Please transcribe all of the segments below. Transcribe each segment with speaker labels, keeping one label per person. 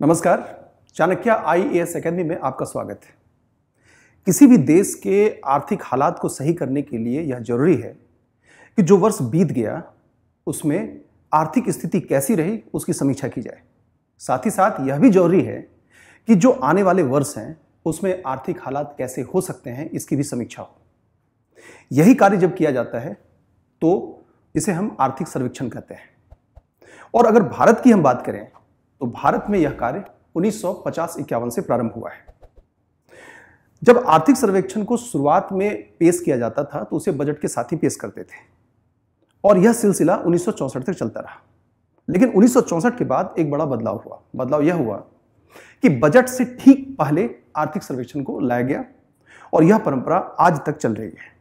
Speaker 1: नमस्कार चाणक्य एस अकेदमी में आपका स्वागत है किसी भी देश के आर्थिक हालात को सही करने के लिए यह जरूरी है कि जो वर्ष बीत गया उसमें आर्थिक स्थिति कैसी रही उसकी समीक्षा की जाए साथ ही साथ यह भी जरूरी है कि जो आने वाले वर्ष हैं उसमें आर्थिक हालात कैसे हो सकते हैं इसकी भी समीक्षा हो यही कार्य जब किया जाता है तो इसे हम आर्थिक सर्वेक्षण कहते हैं और अगर भारत की हम बात करें तो भारत में यह कार्य उन्नीस सौ से प्रारंभ हुआ है जब आर्थिक सर्वेक्षण को शुरुआत में पेश किया जाता था तो उसे बजट के साथ ही पेश करते थे और यह सिलसिला उन्नीस तक चलता रहा लेकिन उन्नीस के बाद एक बड़ा बदलाव हुआ बदलाव यह हुआ कि बजट से ठीक पहले आर्थिक सर्वेक्षण को लाया गया और यह परंपरा आज तक चल रही है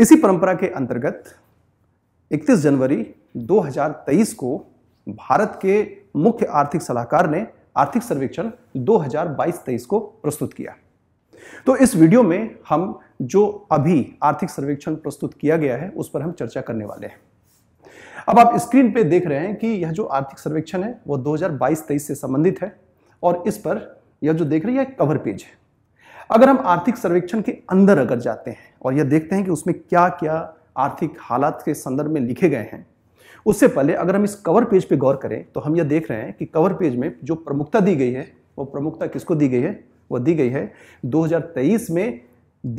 Speaker 1: इसी परंपरा के अंतर्गत 31 जनवरी 2023 को भारत के मुख्य आर्थिक सलाहकार ने आर्थिक सर्वेक्षण 2022-23 को प्रस्तुत किया तो इस वीडियो में हम जो अभी आर्थिक सर्वेक्षण प्रस्तुत किया गया है उस पर हम चर्चा करने वाले हैं अब आप स्क्रीन पे देख रहे हैं कि यह जो आर्थिक सर्वेक्षण है वह 2022-23 से संबंधित है और इस पर यह जो देख रही है कवर पेज है अगर हम आर्थिक सर्वेक्षण के अंदर अगर जाते हैं और यह देखते हैं कि उसमें क्या क्या आर्थिक हालात के संदर्भ में लिखे गए हैं उससे पहले अगर हम इस कवर पेज पे गौर करें तो हम यह देख रहे हैं कि कवर पेज में जो प्रमुखता दी गई है वो प्रमुखता किसको दी गई है वह दी गई है 2023 में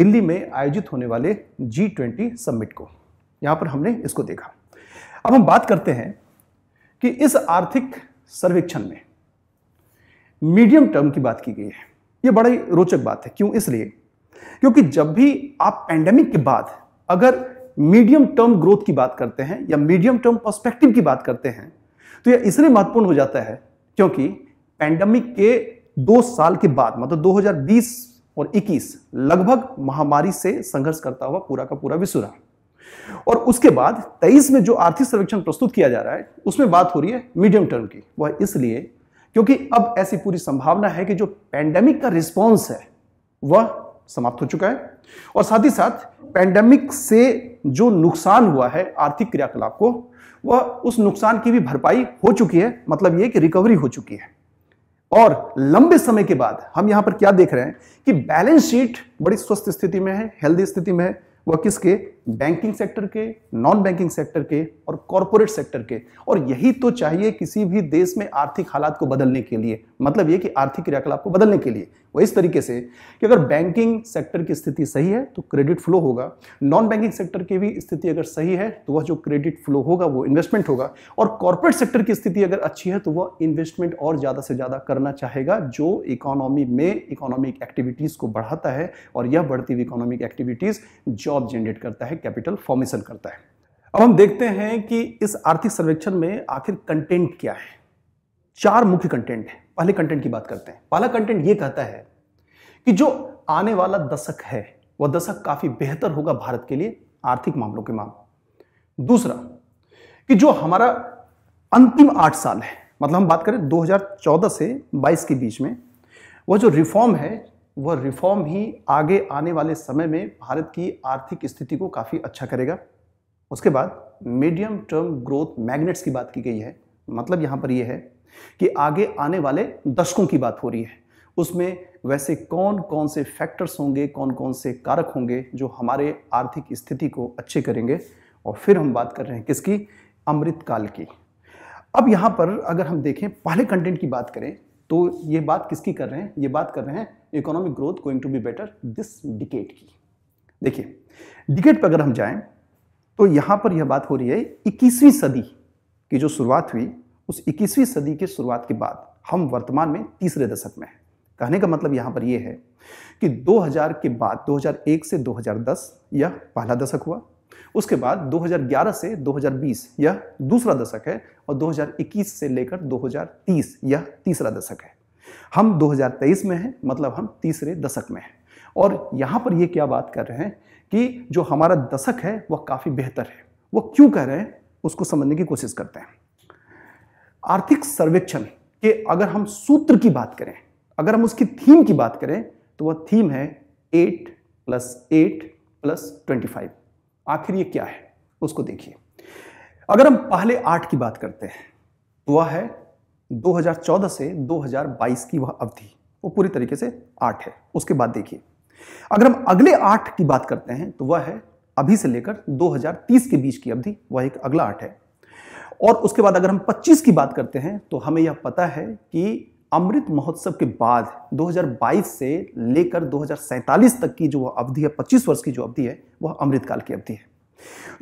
Speaker 1: दिल्ली में आयोजित होने वाले जी ट्वेंटी समिट को यहाँ पर हमने इसको देखा अब हम बात करते हैं कि इस आर्थिक सर्वेक्षण में मीडियम टर्म की बात की गई है ये बड़ी रोचक बात है क्यों इसलिए क्योंकि जब भी आप पैंडेमिक के बाद अगर मीडियम टर्म ग्रोथ की बात करते हैं या मीडियम टर्म पर्सपेक्टिव की बात करते हैं तो यह इसलिए महत्वपूर्ण हो जाता है क्योंकि पैंडमिक के दो साल के बाद मतलब 2020 और 21 लगभग महामारी से संघर्ष करता हुआ पूरा का पूरा विश्व रहा और उसके बाद 23 में जो आर्थिक सर्वेक्षण प्रस्तुत किया जा रहा है उसमें बात हो रही है मीडियम टर्म की वह इसलिए क्योंकि अब ऐसी पूरी संभावना है कि जो पैंडेमिक का रिस्पॉन्स है वह समाप्त हो चुका है और साथ ही साथ पैंडेमिक से जो नुकसान हुआ है आर्थिक क्रियाकलाप को वह उस नुकसान की भी भरपाई हो चुकी है मतलब ये कि रिकवरी हो चुकी है और लंबे समय के बाद हम यहां पर क्या देख रहे हैं कि बैलेंस शीट बड़ी स्वस्थ स्थिति में है हेल्दी स्थिति में है वह किसके बैंकिंग सेक्टर के नॉन बैंकिंग सेक्टर के और कॉरपोरेट सेक्टर के और यही तो चाहिए किसी भी देश में आर्थिक हालात को बदलने के लिए मतलब ये कि आर्थिक क्रियाकलाप को बदलने के लिए वो इस तरीके से कि अगर बैंकिंग सेक्टर की स्थिति सही है तो क्रेडिट फ्लो होगा नॉन बैंकिंग सेक्टर की भी स्थिति अगर सही है तो वह जो क्रेडिट फ्लो होगा वो इन्वेस्टमेंट होगा और कॉरपोरेट सेक्टर की स्थिति अगर अच्छी है तो वह इन्वेस्टमेंट और ज़्यादा से ज़्यादा करना चाहेगा जो इकोनॉमी में इकोनॉमिक एक्टिविटीज़ को बढ़ाता है और यह बढ़ती हुई इकोनॉमिक एक्टिविटीज़ जॉब जनरेट करता है कैपिटल फॉर्मेशन करता है अब हम देखते हैं कि इस आर्थिक सर्वेक्षण में आखिर कंटेंट क्या है चार मुख्य कंटेंट है पहले कंटेंट की बात करते हैं पहला कंटेंट ये कहता है कि जो आने वाला दशक है वह दशक काफी बेहतर होगा भारत के लिए आर्थिक मामलों के मामले दूसरा कि जो हमारा अंतिम आठ साल है मतलब हम बात करें 2014 से 22 के बीच में वह जो रिफॉर्म है वह रिफॉर्म ही आगे आने वाले समय में भारत की आर्थिक स्थिति को काफ़ी अच्छा करेगा उसके बाद मीडियम टर्म ग्रोथ मैग्नेट्स की बात की गई है मतलब यहां पर यह है कि आगे आने वाले दशकों की बात हो रही है उसमें वैसे कौन कौन से फैक्टर्स होंगे कौन कौन से कारक होंगे जो हमारे आर्थिक स्थिति को अच्छे करेंगे और फिर हम बात कर रहे हैं किसकी अमृतकाल की अब यहाँ पर अगर हम देखें पहले कंटेंट की बात करें तो ये बात किसकी कर रहे हैं ये बात कर रहे हैं economic growth going to be better this decade की देखिए डिकेट पर अगर हम जाएं तो यहाँ पर यह बात हो रही है इक्कीसवीं सदी की जो शुरुआत हुई उस इक्कीसवीं सदी के शुरुआत के बाद हम वर्तमान में तीसरे दशक में हैं कहने का मतलब यहाँ पर यह है कि 2000 के बाद 2001 से 2010 यह पहला दशक हुआ उसके बाद 2011 से 2020 यह दूसरा दशक है और 2021 से लेकर 2030 यह तीसरा दशक है हम 2023 में हैं मतलब हम तीसरे दशक में हैं और यहाँ पर यह क्या बात कर रहे हैं कि जो हमारा दशक है वह काफ़ी बेहतर है वो क्यों कह रहे हैं उसको समझने की कोशिश करते हैं आर्थिक सर्वेक्षण के अगर हम सूत्र की बात करें अगर हम उसकी थीम की बात करें तो वह थीम है eight plus eight plus twenty five आखिर ये क्या है उसको देखिए अगर हम पहले आर्ट की बात करते हैं तो वह है 2014 से 2022 की वह अवधि वो पूरी तरीके से आर्ट है उसके बाद देखिए अगर हम अगले आर्ट की बात करते हैं तो वह है अभी से लेकर 2030 के बीच की अवधि वह एक अगला आर्ट है और उसके बाद अगर हम 25 की बात करते हैं तो हमें यह पता है कि अमृत महोत्सव के बाद 2022 से लेकर 2047 तक की जो अवधि है 25 वर्ष की जो अवधि है वह अमृतकाल की अवधि है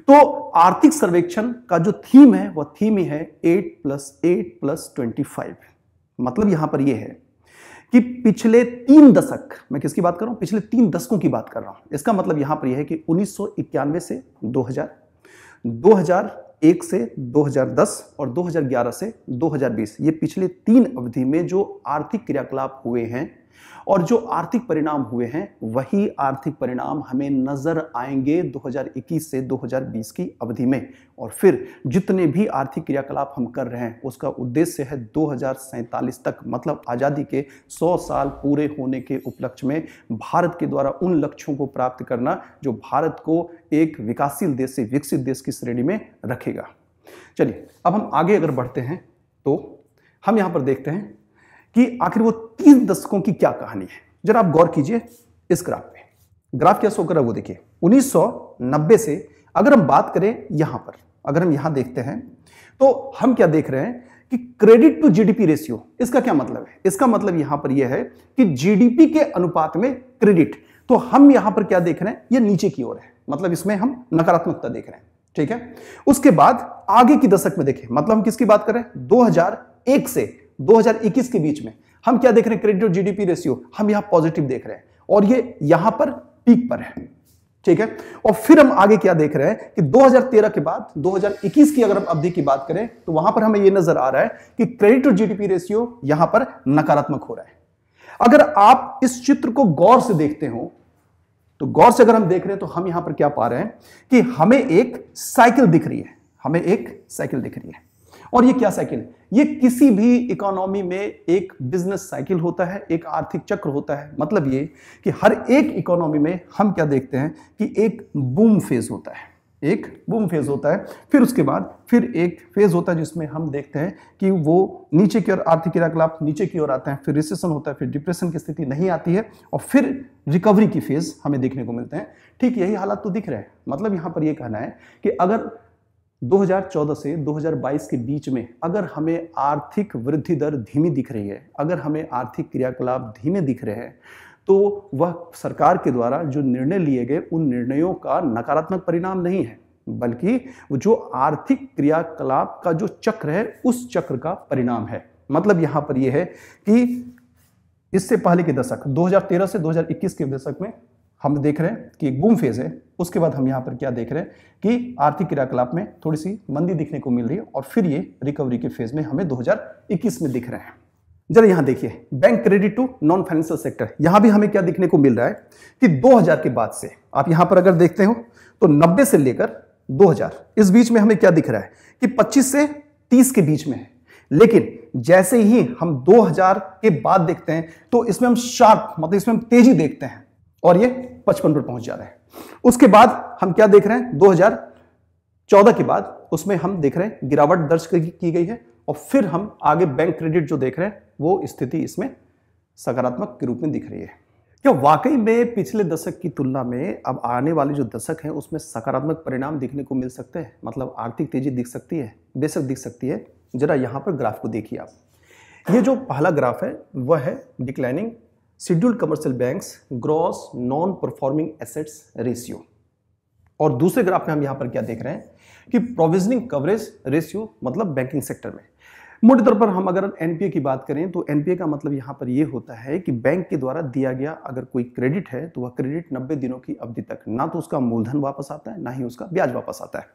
Speaker 1: तो आर्थिक सर्वेक्षण का जो थीम है वह थीम ही है 8 प्लस एट प्लस ट्वेंटी मतलब यहां पर यह है कि पिछले तीन दशक मैं किसकी बात कर रहा हूं पिछले तीन दशकों की बात कर रहा हूं इसका मतलब यहां पर यह है कि उन्नीस से 2000 2000 2001 से 2010 और 2011 से 2020 ये पिछले तीन अवधि में जो आर्थिक क्रियाकलाप हुए हैं और जो आर्थिक परिणाम हुए हैं वही आर्थिक परिणाम हमें नज़र आएंगे 2021 से 2020 की अवधि में और फिर जितने भी आर्थिक क्रियाकलाप हम कर रहे हैं उसका उद्देश्य है दो तक मतलब आज़ादी के 100 साल पूरे होने के उपलक्ष्य में भारत के द्वारा उन लक्ष्यों को प्राप्त करना जो भारत को एक विकासशील देश से विकसित देश की श्रेणी में रखेगा चलिए अब हम आगे अगर बढ़ते हैं तो हम यहाँ पर देखते हैं कि आखिर वो तीन दशकों की क्या कहानी है जरा आप गौर कीजिए इस ग्राफ पे ग्राफ क्या शो कर रहा है वो देखिए 1990 से अगर हम बात करें यहां पर अगर हम यहां देखते हैं तो हम क्या देख रहे हैं कि क्रेडिट टू जीडीपी रेशियो इसका क्या मतलब है इसका मतलब यहां पर यह है कि जीडीपी के अनुपात में क्रेडिट तो हम यहां पर क्या देख रहे हैं यह नीचे की ओर है मतलब इसमें हम नकारात्मकता देख रहे हैं ठीक है उसके बाद आगे की दशक में देखें मतलब हम किसकी बात करें 2001 से 2021 के बीच में हम क्या देख रहे हैं क्रेडिट और जीडीपी रेशियो हम यहां पॉजिटिव देख रहे हैं और ये यहां पर पीक पर है ठीक है और फिर हम आगे क्या देख रहे हैं कि 2013 के बाद 2021 की अगर हम अवधि की बात करें तो वहां पर हमें ये नजर आ रहा है कि क्रेडिट और जीडीपी रेशियो यहां पर नकारात्मक हो रहा है अगर आप इस चित्र को गौर से देखते हो तो गौर से अगर हम देख रहे हैं तो हम यहां पर क्या पा रहे हैं कि हमें एक साइकिल दिख रही है हमें एक साइकिल दिख रही है और ये क्या साइकिल है ये किसी भी इकोनॉमी में एक बिजनेस साइकिल होता है एक आर्थिक चक्र होता है मतलब ये कि हर एक इकोनॉमी में हम क्या देखते हैं कि एक बूम फेज होता है एक बूम फेज होता है फिर उसके बाद फिर एक फेज होता है जिसमें हम देखते हैं कि वो नीचे की ओर आर्थिक क्रियाकलाप नीचे की ओर आते हैं फिर रिसेशन होता है फिर डिप्रेशन की स्थिति नहीं आती है और फिर रिकवरी की फेज हमें देखने को मिलते हैं ठीक यही हालात तो दिख रहे हैं मतलब यहां पर यह कहना है कि अगर 2014 से 2022 के बीच में अगर हमें आर्थिक वृद्धि दर धीमी दिख रही है अगर हमें आर्थिक क्रियाकलाप धीमे दिख रहे हैं तो वह सरकार के द्वारा जो निर्णय लिए गए उन निर्णयों का नकारात्मक परिणाम नहीं है बल्कि जो आर्थिक क्रियाकलाप का जो चक्र है उस चक्र का परिणाम है मतलब यहां पर यह है कि इससे पहले के दशक 2013 से 2021 के दशक में हम तो देख रहे हैं कि एक बूम फेज है उसके बाद हम यहाँ पर क्या देख रहे हैं कि आर्थिक क्रियाकलाप में थोड़ी सी मंदी दिखने को मिल रही है और फिर ये रिकवरी के फेज में हमें 2021 में दिख रहे हैं जरा यहाँ देखिए bank credit to non financial sector यहाँ भी हमें क्या दिखने को मिल रहा है कि 2000 के बाद से आप यहाँ पर अगर देखते हो तो नब्बे से लेकर दो इस बीच में हमें क्या दिख रहा है कि पच्चीस से तीस के बीच में है लेकिन जैसे ही हम 2000 के बाद देखते हैं तो इसमें हम शार्प मतलब इसमें हम तेजी देखते हैं और ये पचपन पर पहुंच जा रहा है उसके बाद हम क्या देख रहे हैं 2014 के बाद उसमें हम देख रहे हैं गिरावट दर्ज की गई है और फिर हम आगे बैंक क्रेडिट जो देख रहे हैं वो स्थिति इसमें सकारात्मक के रूप में दिख रही है क्या वाकई में पिछले दशक की तुलना में अब आने वाले जो दशक हैं उसमें सकारात्मक परिणाम दिखने को मिल सकते हैं मतलब आर्थिक तेजी दिख सकती है बेशक दिख सकती है जरा यहाँ पर ग्राफ को देखिए आप ये जो पहला ग्राफ है वह है declining scheduled commercial banks gross non performing assets ratio और दूसरे ग्राफ में हम यहां पर क्या देख रहे हैं कि प्रोविजनिंग कवरेज रेशियो मतलब बैंकिंग सेक्टर में मोटे तौर पर हम अगर एनपीए की बात करें तो एनपीए का मतलब यहां पर यह होता है कि बैंक के द्वारा दिया गया अगर कोई क्रेडिट है तो वह क्रेडिट 90 दिनों की अवधि तक ना तो उसका मूलधन वापस आता है ना ही उसका ब्याज वापस आता है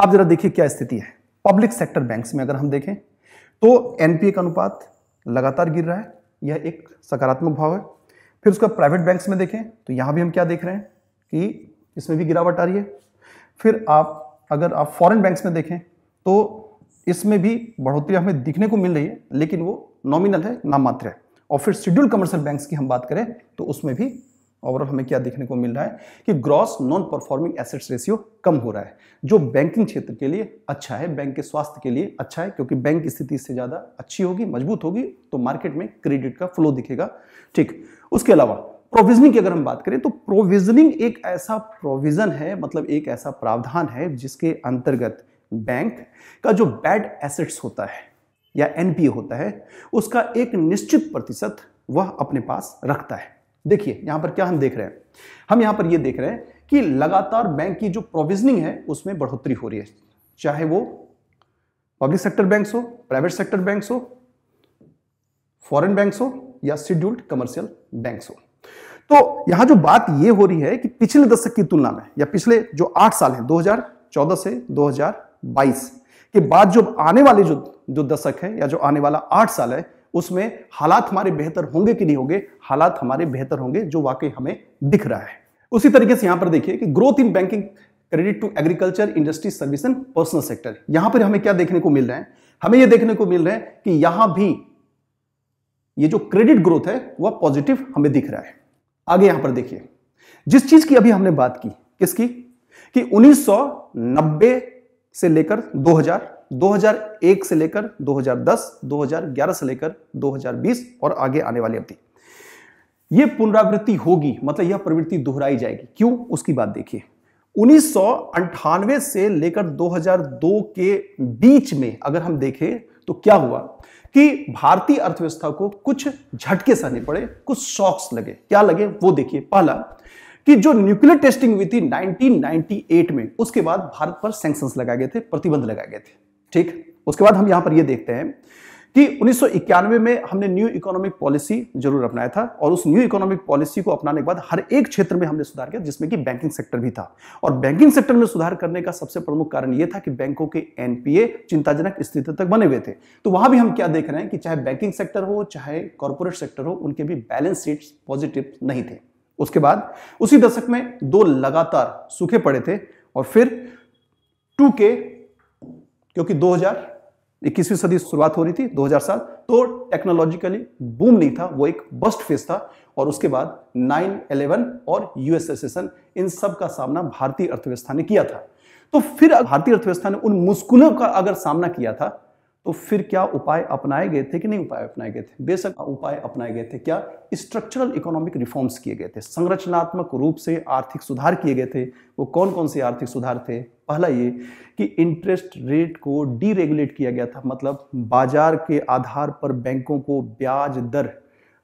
Speaker 1: आप जरा देखिए क्या स्थिति है पब्लिक सेक्टर बैंक में अगर हम देखें तो एनपीए का अनुपात लगातार गिर रहा है यह एक सकारात्मक भाव है फिर उसका प्राइवेट बैंक्स में देखें तो यहाँ भी हम क्या देख रहे हैं कि इसमें भी गिरावट आ रही है फिर आप अगर आप फॉरेन बैंक्स में देखें तो इसमें भी बढ़ोतरी हमें दिखने को मिल रही है लेकिन वो नॉमिनल है नाम मात्र है और फिर शेड्यूल कमर्शियल बैंक्स की हम बात करें तो उसमें भी ओवरऑल हमें क्या देखने को मिल रहा है कि gross non performing assets ratio कम हो रहा है जो बैंकिंग क्षेत्र के लिए अच्छा है बैंक के स्वास्थ्य के लिए अच्छा है क्योंकि बैंक की स्थिति इससे ज़्यादा अच्छी होगी मजबूत होगी तो मार्केट में क्रेडिट का फ्लो दिखेगा ठीक उसके अलावा प्रोविजनिंग की अगर हम बात करें तो प्रोविजनिंग एक ऐसा प्रोविजन है मतलब एक ऐसा प्रावधान है जिसके अंतर्गत बैंक का जो बैड एसेट्स होता है या एनपीए होता है उसका एक निश्चित प्रतिशत वह अपने पास रखता है देखिए यहां पर क्या हम देख रहे हैं हम यहां पर यह देख रहे हैं कि लगातार बैंक की जो प्रोविजनिंग है उसमें बढ़ोतरी हो रही है चाहे वो पब्लिक सेक्टर बैंक्स हो प्राइवेट सेक्टर बैंक्स हो फॉरेन बैंक्स हो या शेड्यूल्ड कमर्शियल बैंक्स हो तो यहां जो बात यह हो रही है कि पिछले दशक की तुलना में या पिछले जो आठ साल हजार 2014 से 2022 के बाद जो आने वाले जो जो दशक है या जो आने वाला आठ साल है उसमें हालात हमारे बेहतर होंगे कि नहीं होंगे हालात हमारे बेहतर होंगे जो वाकई हमें दिख रहा है उसी तरीके से यहां पर देखिए कि growth in banking credit to agriculture industry service and personal sector यहां पर हमें क्या देखने को मिल रहा है हमें यह देखने को मिल रहा है कि यहां भी ये जो क्रेडिट ग्रोथ है वह पॉजिटिव हमें दिख रहा है आगे यहां पर देखिए जिस चीज की अभी हमने बात की किसकी कि 1990 से लेकर 2001 से लेकर 2010, 2011 से लेकर 2020 और आगे आने वाली अवधि ये पुनरावृत्ति होगी मतलब यह प्रवृत्ति दोहराई जाएगी क्यों उसकी बात देखिए उन्नीस से लेकर 2002 के बीच में अगर हम देखें तो क्या हुआ कि भारतीय अर्थव्यवस्था को कुछ झटके सहने पड़े कुछ शॉक्स लगे क्या लगे वो देखिए पहला कि जो न्यूक्लियर टेस्टिंग हुई थी 1998 में उसके बाद भारत पर सैंक्शंस लगाए गए थे प्रतिबंध लगाए गए थे ठीक उसके बाद हम यहां पर ये देखते हैं कि उन्नीस में हमने न्यू इकोनॉमिक पॉलिसी जरूर अपनाया था और उस न्यू इकोनॉमिक पॉलिसी को अपनाने के बाद हर एक क्षेत्र में हमने सुधार किया जिसमें कि बैंकिंग सेक्टर भी था और बैंकिंग सेक्टर में सुधार करने का सबसे प्रमुख कारण यह था कि बैंकों के एनपीए चिंताजनक स्थिति तक बने हुए थे तो वहां भी हम क्या देख रहे हैं कि चाहे बैंकिंग सेक्टर हो चाहे कॉर्पोरेट सेक्टर हो उनके भी बैलेंस शीट पॉजिटिव नहीं थे उसके बाद उसी दशक में दो लगातार सूखे पड़े थे और फिर टू के क्योंकि 2000 इक्कीसवीं सदी शुरुआत हो रही थी 2007 तो टेक्नोलॉजिकली बूम नहीं था वो एक बस्ट फेज था और उसके बाद 9/11 और यूएसएसएसएन इन सब का सामना भारतीय अर्थव्यवस्था ने किया था तो फिर भारतीय अर्थव्यवस्था ने उन मुश्किलों का अगर सामना किया था तो फिर क्या उपाय अपनाए गए थे कि नहीं उपाय अपनाए गए थे बेशक हाँ, उपाय अपनाए गए थे क्या स्ट्रक्चरल इकोनॉमिक रिफॉर्म्स किए गए थे संरचनात्मक रूप से आर्थिक सुधार किए गए थे वो कौन कौन से आर्थिक सुधार थे पहला ये कि इंटरेस्ट रेट को डीरेगुलेट किया गया था मतलब बाजार के आधार पर बैंकों को ब्याज दर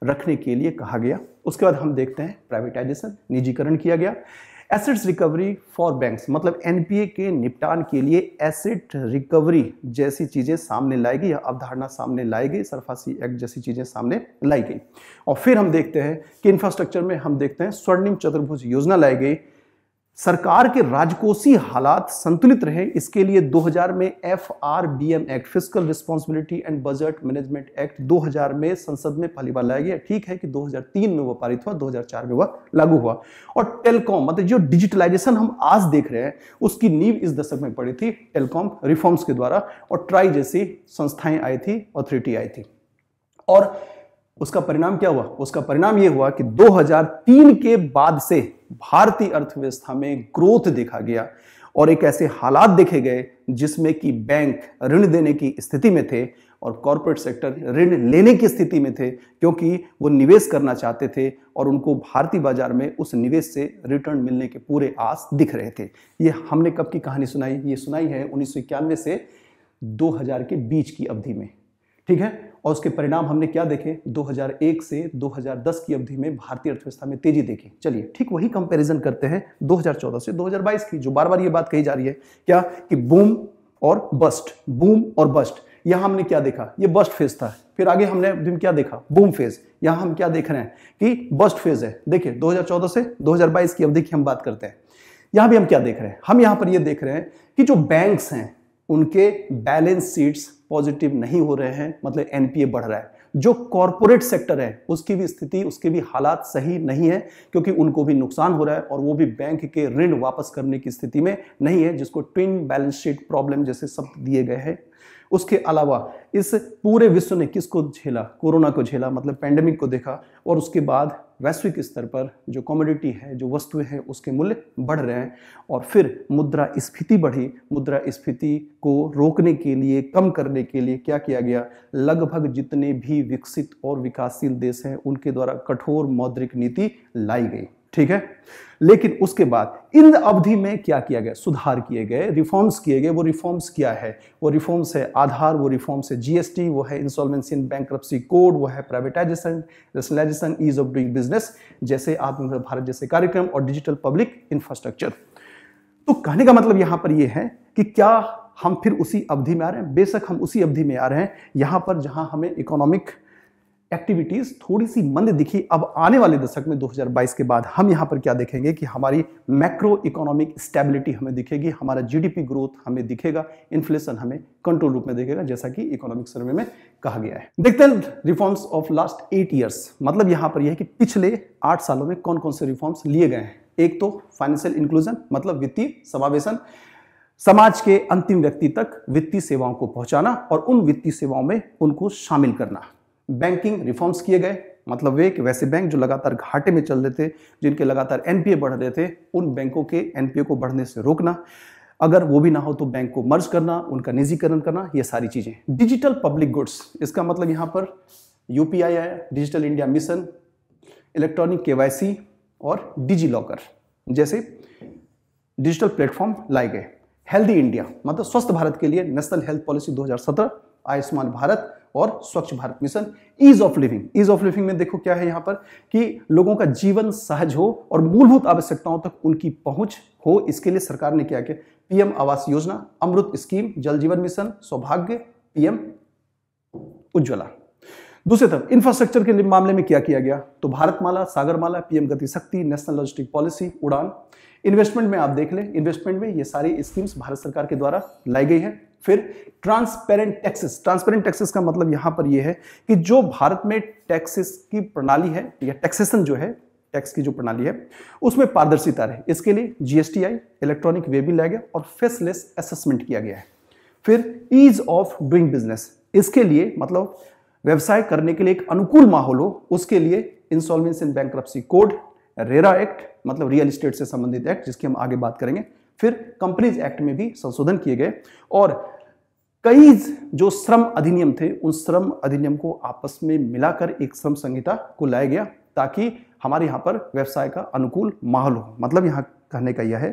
Speaker 1: रखने के लिए कहा गया उसके बाद हम देखते हैं प्राइवेटाइजेशन निजीकरण किया गया एसेट्स रिकवरी फॉर बैंक्स मतलब एनपीए के निपटान के लिए एसेट रिकवरी जैसी चीज़ें सामने लाई गई अवधारणा सामने लाई गई सरफासी एक्ट जैसी चीज़ें सामने लाई गई और फिर हम देखते हैं कि इंफ्रास्ट्रक्चर में हम देखते हैं स्वर्णिम चतुर्भुज योजना लाई गई सरकार के राजकोषीय हालात संतुलित रहे इसके लिए 2000 में F R B M act physical responsibility and budget management act 2000 में संसद में पहली बार लाया गया ठीक है कि 2003 में वह पारित हुआ 2004 में वह लागू हुआ और टेलकॉम मतलब जो डिजिटलाइजेशन हम आज देख रहे हैं उसकी नींव इस दशक में पड़ी थी टेलकॉम रिफॉर्म्स के द्वारा और ट्राई जैसी संस्थाएं आई थी अथॉरिटी आई थी और उसका परिणाम क्या हुआ उसका परिणाम यह हुआ कि 2003 के बाद से भारतीय अर्थव्यवस्था में ग्रोथ देखा गया और एक ऐसे हालात देखे गए जिसमें कि बैंक ऋण देने की स्थिति में थे और कॉरपोरेट सेक्टर ऋण लेने की स्थिति में थे क्योंकि वो निवेश करना चाहते थे और उनको भारतीय बाजार में उस निवेश से रिटर्न मिलने के पूरे आस दिख रहे थे ये हमने कब की कहानी सुनाई ये सुनाई है उन्नीस से 2000 के बीच की अवधि में ठीक है और उसके परिणाम हमने क्या देखे 2001 से 2010 की अवधि में भारतीय अर्थव्यवस्था में तेजी देखी चलिए ठीक वही कंपैरिजन करते हैं 2014 से 2022 की जो बार बार ये बात कही जा रही है क्या कि बूम और बस्ट बूम और बस्ट यहां हमने क्या देखा ये बस्ट फेज था फिर आगे हमने क्या देखा बूम फेज यहां हम क्या देख रहे हैं कि बस्ट फेज है देखिए 2014 से 2022 की अवधि की हम बात करते हैं यहां भी हम क्या देख रहे हैं हम यहां पर ये देख रहे हैं कि जो बैंक्स हैं उनके बैलेंस शीट्स पॉजिटिव नहीं हो रहे हैं मतलब एनपीए बढ़ रहा है जो कॉरपोरेट सेक्टर है उसकी भी स्थिति उसके भी हालात सही नहीं है क्योंकि उनको भी नुकसान हो रहा है और वो भी बैंक के ऋण वापस करने की स्थिति में नहीं है जिसको ट्विन बैलेंस शीट प्रॉब्लम जैसे शब्द दिए गए हैं उसके अलावा इस पूरे विश्व ने किसको झेला कोरोना को झेला मतलब पैंडेमिक को देखा और उसके बाद वैश्विक स्तर पर जो कॉमोडिटी है जो वस्तुएं हैं उसके मूल्य बढ़ रहे हैं और फिर मुद्रा स्फीति बढ़ी मुद्रा स्फीति को रोकने के लिए कम करने के लिए क्या किया गया लगभग जितने भी विकसित और विकासशील देश हैं उनके द्वारा कठोर मौद्रिक नीति लाई गई ठीक है लेकिन उसके बाद इन अवधि में क्या किया गया सुधार किए गए रिफॉर्म्स किए गए वो रिफॉर्म्स क्या है वो रिफॉर्म्स है आधार वो रिफॉर्म्स है जीएसटी वो है इंसॉल्वेंसी इन बैंक कोड वो है privatisation rationalisation ease of doing business जैसे आत्मनिर्भर भारत जैसे कार्यक्रम और डिजिटल पब्लिक इंफ्रास्ट्रक्चर तो कहने का मतलब यहां पर यह है कि क्या हम फिर उसी अवधि में आ रहे हैं बेशक हम उसी अवधि में आ रहे हैं यहां पर जहां हमें इकोनॉमिक एक्टिविटीज थोड़ी सी मंद दिखी अब आने वाले दशक में 2022 के बाद हम यहां पर क्या देखेंगे कि हमारी मैक्रो इकोनॉमिक स्टेबिलिटी हमें दिखेगी हमारा जीडीपी ग्रोथ हमें दिखेगा इन्फ्लेशन हमें कंट्रोल रूप में दिखेगा जैसा कि इकोनॉमिक सर्वे में कहा गया है देखते हैं reforms of last eight years मतलब यहां पर यह है कि पिछले आठ सालों में कौन कौन से रिफॉर्म्स लिए गए हैं एक तो फाइनेंशियल इंक्लूजन मतलब वित्तीय समावेशन समाज के अंतिम व्यक्ति तक वित्तीय सेवाओं को पहुंचाना और उन वित्तीय सेवाओं में उनको शामिल करना बैंकिंग रिफॉर्म्स किए गए मतलब वे कि वैसे बैंक जो लगातार घाटे में चल रहे थे जिनके लगातार एनपीए बढ़ रहे थे उन बैंकों के एनपीए को बढ़ने से रोकना अगर वो भी ना हो तो बैंक को मर्ज करना उनका निजीकरण करना ये सारी चीज़ें डिजिटल पब्लिक गुड्स इसका मतलब यहाँ पर यूपीआई है डिजिटल इंडिया मिशन इलेक्ट्रॉनिक के और डिजी लॉकर जैसे डिजिटल प्लेटफॉर्म लाए गए हेल्दी इंडिया मतलब स्वस्थ भारत के लिए national health policy 2017 Ayushman Bharat और Swachh Bharat mission ease of living ease of living में देखो क्या है यहां पर कि लोगों का जीवन सहज हो और मूलभूत आवश्यकताओं तक उनकी पहुंच हो इसके लिए सरकार ने क्या किया पीएम आवास योजना अमृत स्कीम जल जीवन मिशन सौभाग्य पीएम उज्ज्वला दूसरी तरफ इंफ्रास्ट्रक्चर के मामले में क्या किया गया तो Bharatmala Sagarmala PM Gati Shakti national logistic policy Udan investment में आप देख लें इन्वेस्टमेंट में ये सारी स्कीम्स भारत सरकार के द्वारा लाई गई है फिर ट्रांसपेरेंट टैक्सेस ट्रांसपेरेंट टैक्सेस का मतलब यहां पर यह है कि जो भारत में टैक्सेस की प्रणाली है या टैक्सेशन जो है टैक्स की जो प्रणाली है उसमें पारदर्शिता रहे इसके लिए जीएसटीआई इलेक्ट्रॉनिक वे भी लाया गया और फेसलेस असेसमेंट किया गया है फिर ईज ऑफ डूइंग बिजनेस इसके लिए मतलब व्यवसाय करने के लिए एक अनुकूल माहौल हो उसके लिए instalment in bank code RERA act मतलब रियल इस्टेट से संबंधित एक्ट जिसकी हम आगे बात करेंगे फिर कंपनीज एक्ट में भी संशोधन किए गए और कई जो श्रम अधिनियम थे उन श्रम अधिनियम को आपस में मिलाकर एक श्रम संहिता को लाया गया ताकि हमारे यहाँ पर व्यवसाय का अनुकूल माहौल हो मतलब यहाँ कहने का यह है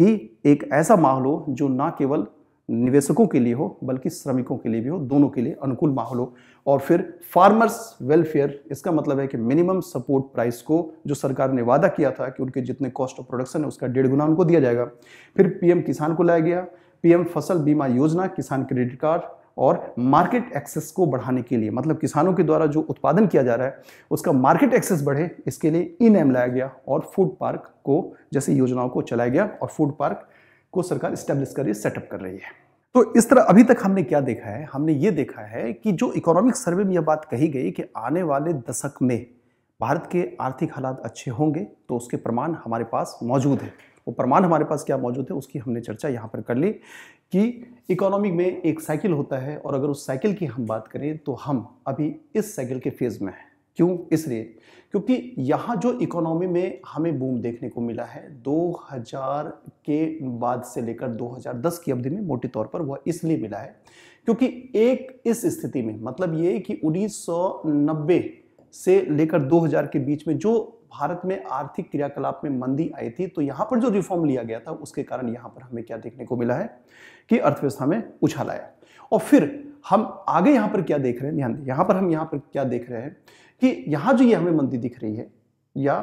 Speaker 1: कि एक ऐसा माहौल हो जो ना केवल निवेशकों के लिए हो बल्कि श्रमिकों के लिए भी हो दोनों के लिए अनुकूल माहौल हो और फिर फार्मर्स वेलफेयर इसका मतलब है कि मिनिमम सपोर्ट प्राइस को जो सरकार ने वादा किया था कि उनके जितने कॉस्ट ऑफ प्रोडक्शन है उसका डेढ़ गुना उनको दिया जाएगा फिर पीएम किसान को लाया गया पीएम फसल बीमा योजना किसान क्रेडिट कार्ड और मार्केट एक्सेस को बढ़ाने के लिए मतलब किसानों के द्वारा जो उत्पादन किया जा रहा है उसका मार्केट एक्सेस बढ़े इसके लिए ई नेम लाया गया और फूड पार्क को जैसे योजनाओं को चलाया गया और फूड पार्क को सरकार स्टैब्लिश कर रही है सेटअप कर रही है तो इस तरह अभी तक हमने क्या देखा है हमने ये देखा है कि जो इकोनॉमिक सर्वे में यह बात कही गई कि आने वाले दशक में भारत के आर्थिक हालात अच्छे होंगे तो उसके प्रमाण हमारे पास मौजूद हैं वो प्रमाण हमारे पास क्या मौजूद है उसकी हमने चर्चा यहाँ पर कर ली कि इकोनॉमी में एक साइकिल होता है और अगर उस साइकिल की हम बात करें तो हम अभी इस साइकिल के फेज़ में हैं क्यों इसलिए क्योंकि यहाँ जो इकोनॉमी में हमें बूम देखने को मिला है 2000 के बाद से लेकर 2010 की अवधि में मोटे तौर पर वह इसलिए मिला है क्योंकि एक इस स्थिति में मतलब ये कि 1990 से लेकर 2000 के बीच में जो भारत में आर्थिक क्रियाकलाप में मंदी आई थी तो यहां पर जो रिफॉर्म लिया गया था उसके कारण यहां पर हमें क्या देखने को मिला है कि अर्थव्यवस्था में उछाल आया और फिर हम आगे यहां पर क्या देख रहे हैं ध्यान यहां पर हम यहां पर क्या देख रहे हैं कि यहां जो ये यह हमें मंदी दिख रही है या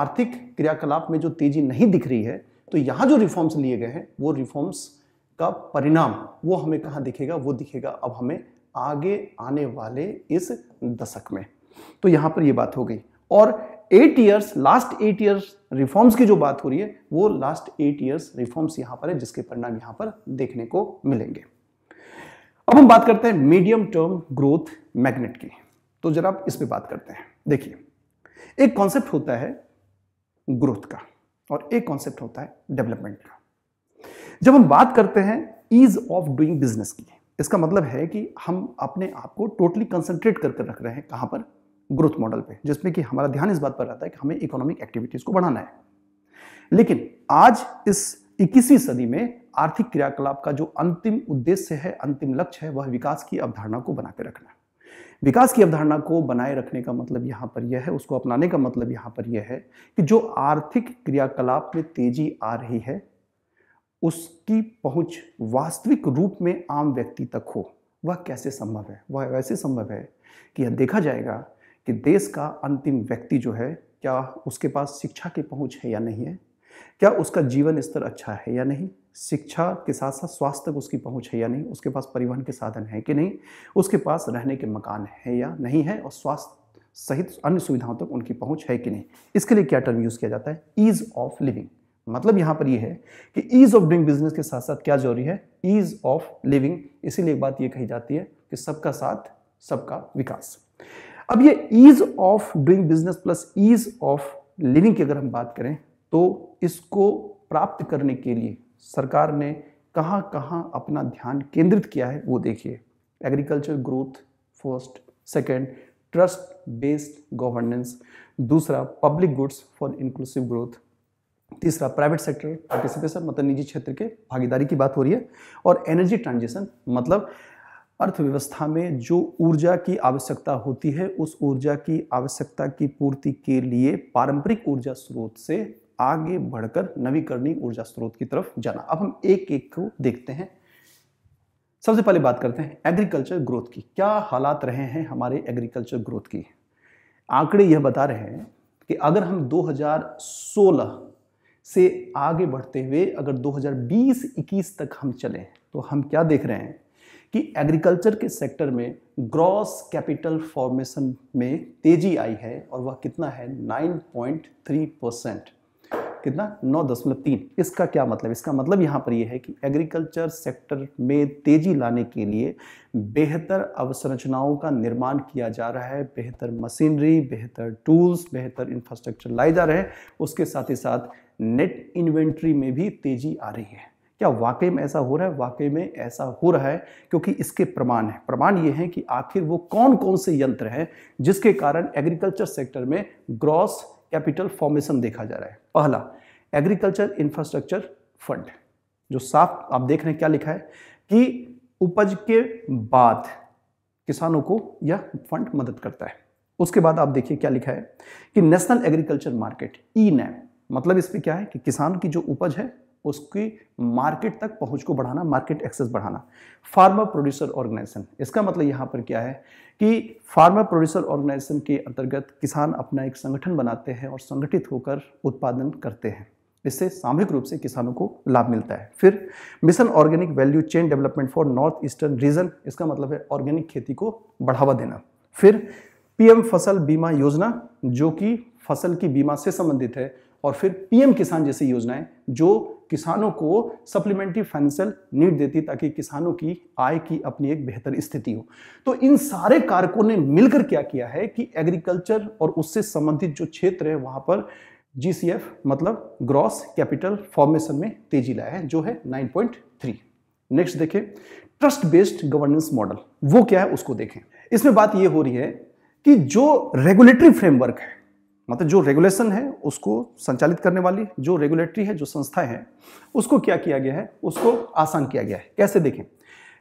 Speaker 1: आर्थिक क्रियाकलाप में जो तेजी नहीं दिख रही है तो यहां जो रिफॉर्म्स लिए गए हैं वो रिफॉर्म्स का परिणाम वो हमें कहाँ दिखेगा वो दिखेगा अब हमें आगे आने वाले इस दशक में तो यहां पर ये बात हो गई और eight years last eight years reforms की जो बात हो रही है वो लास्ट एट ईयर्स रिफॉर्म्स यहां पर है जिसके परिणाम यहां पर देखने को मिलेंगे अब हम बात करते हैं मीडियम टर्म ग्रोथ मैग्नेट की तो जरा आप इस पर बात करते हैं देखिए एक कॉन्सेप्ट होता है ग्रोथ का और एक कॉन्सेप्ट होता है डेवलपमेंट का जब हम बात करते हैं ईज ऑफ डूइंग बिजनेस की इसका मतलब है कि हम अपने आप को टोटली कंसंट्रेट कर कर रख रहे हैं कहां पर ग्रोथ मॉडल पे जिसमें कि हमारा ध्यान इस बात पर रहता है कि हमें इकोनॉमिक एक्टिविटीज को बढ़ाना है लेकिन आज इस इक्कीसवीं सदी में आर्थिक क्रियाकलाप का जो अंतिम उद्देश्य है अंतिम लक्ष्य है वह विकास की अवधारणा को बनाकर रखना विकास की अवधारणा को बनाए रखने का मतलब यहां पर यह है उसको अपनाने का मतलब यहां पर यह है कि जो आर्थिक क्रियाकलाप में तेजी आ रही है उसकी पहुंच वास्तविक रूप में आम व्यक्ति तक हो वह कैसे संभव है वह वैसे संभव है कि यह देखा जाएगा कि देश का अंतिम व्यक्ति जो है क्या उसके पास शिक्षा की पहुंच है या नहीं है क्या उसका जीवन स्तर अच्छा है या नहीं शिक्षा के साथ साथ स्वास्थ्य तक उसकी पहुंच है या नहीं उसके पास परिवहन के साधन है कि नहीं उसके पास रहने के मकान है या नहीं है और स्वास्थ्य सहित अन्य सुविधाओं तक उनकी पहुंच है कि नहीं इसके लिए क्या टर्म यूज़ किया जाता है ईज ऑफ लिविंग मतलब यहाँ पर यह है कि ईज ऑफ डूइंग बिजनेस के साथ साथ क्या जरूरी है ईज ऑफ लिविंग इसीलिए एक बात ये कही जाती है कि सबका साथ सबका विकास अब ये ease of doing business plus ease of living की अगर हम बात करें तो इसको प्राप्त करने के लिए सरकार ने कहाँ कहाँ अपना ध्यान केंद्रित किया है वो देखिए agriculture growth first second trust based governance दूसरा public goods for inclusive growth तीसरा प्राइवेट सेक्टर पार्टिसिपेशन मतलब निजी क्षेत्र के भागीदारी की बात हो रही है और एनर्जी ट्रांजिशन मतलब अर्थव्यवस्था में जो ऊर्जा की आवश्यकता होती है उस ऊर्जा की आवश्यकता की पूर्ति के लिए पारंपरिक ऊर्जा स्रोत से आगे बढ़कर नवीकरणीय ऊर्जा स्रोत की तरफ जाना अब हम एक एक को देखते हैं सबसे पहले बात करते हैं एग्रीकल्चर ग्रोथ की क्या हालात रहे हैं हमारे एग्रीकल्चर ग्रोथ की आंकड़े यह बता रहे हैं कि अगर हम 2016 से आगे बढ़ते हुए अगर 2020-21 तक हम चले तो हम क्या देख रहे हैं कि एग्रीकल्चर के सेक्टर में ग्रॉस कैपिटल फॉर्मेशन में तेजी आई है और वह कितना है 9.3 परसेंट कितना नौ दशमलव तीन इसका क्या मतलब इसका मतलब यहाँ पर यह है कि एग्रीकल्चर सेक्टर में तेजी लाने के लिए बेहतर अवसंरचनाओं का निर्माण किया जा रहा है बेहतर मशीनरी बेहतर टूल्स बेहतर इंफ्रास्ट्रक्चर लाए जा रहे हैं उसके साथ ही साथ नेट इन्वेंट्री में भी तेजी आ रही है क्या वाकई में ऐसा हो रहा है वाकई में ऐसा हो रहा है क्योंकि इसके प्रमाण है प्रमाण ये है कि आखिर वो कौन कौन से यंत्र हैं जिसके कारण एग्रीकल्चर सेक्टर में ग्रॉस कैपिटल फॉर्मेशन देखा जा रहा है पहला एग्रीकल्चर इंफ्रास्ट्रक्चर फंड जो साफ आप देख रहे हैं क्या लिखा है कि उपज के बाद किसानों को यह फंड मदद करता है उसके बाद आप देखिए क्या लिखा है कि national agriculture market e NAM मतलब इसमें क्या है कि किसान की जो उपज है उसकी मार्केट तक पहुंच को बढ़ाना मार्केट एक्सेस बढ़ाना फार्मा प्रोड्यूसर ऑर्गेनाइजेशन इसका मतलब यहाँ पर क्या है कि फार्मा प्रोड्यूसर ऑर्गेनाइजेशन के अंतर्गत किसान अपना एक संगठन बनाते हैं और संगठित होकर उत्पादन करते हैं इससे सामूहिक रूप से किसानों को लाभ मिलता है फिर mission organic value chain development for north eastern region इसका मतलब है ऑर्गेनिक खेती को बढ़ावा देना फिर पीएम फसल बीमा योजना जो कि फसल की बीमा से संबंधित है और फिर पीएम किसान जैसी योजनाएं जो किसानों को सप्लीमेंट्री फाइनेंशियल नीड देती ताकि किसानों की आय की अपनी एक बेहतर स्थिति हो तो इन सारे कारकों ने मिलकर क्या किया है कि एग्रीकल्चर और उससे संबंधित जो क्षेत्र है वहां पर जीसीएफ मतलब ग्रॉस कैपिटल फॉर्मेशन में तेजी लाया है जो है 9.3 नेक्स्ट देखें ट्रस्ट बेस्ड गवर्नेंस मॉडल वो क्या है उसको देखें इसमें बात यह हो रही है कि जो रेगुलेटरी फ्रेमवर्क है मतलब जो रेगुलेशन है उसको संचालित करने वाली जो रेगुलेटरी है जो संस्थाएं हैं उसको क्या किया गया है उसको आसान किया गया है कैसे देखें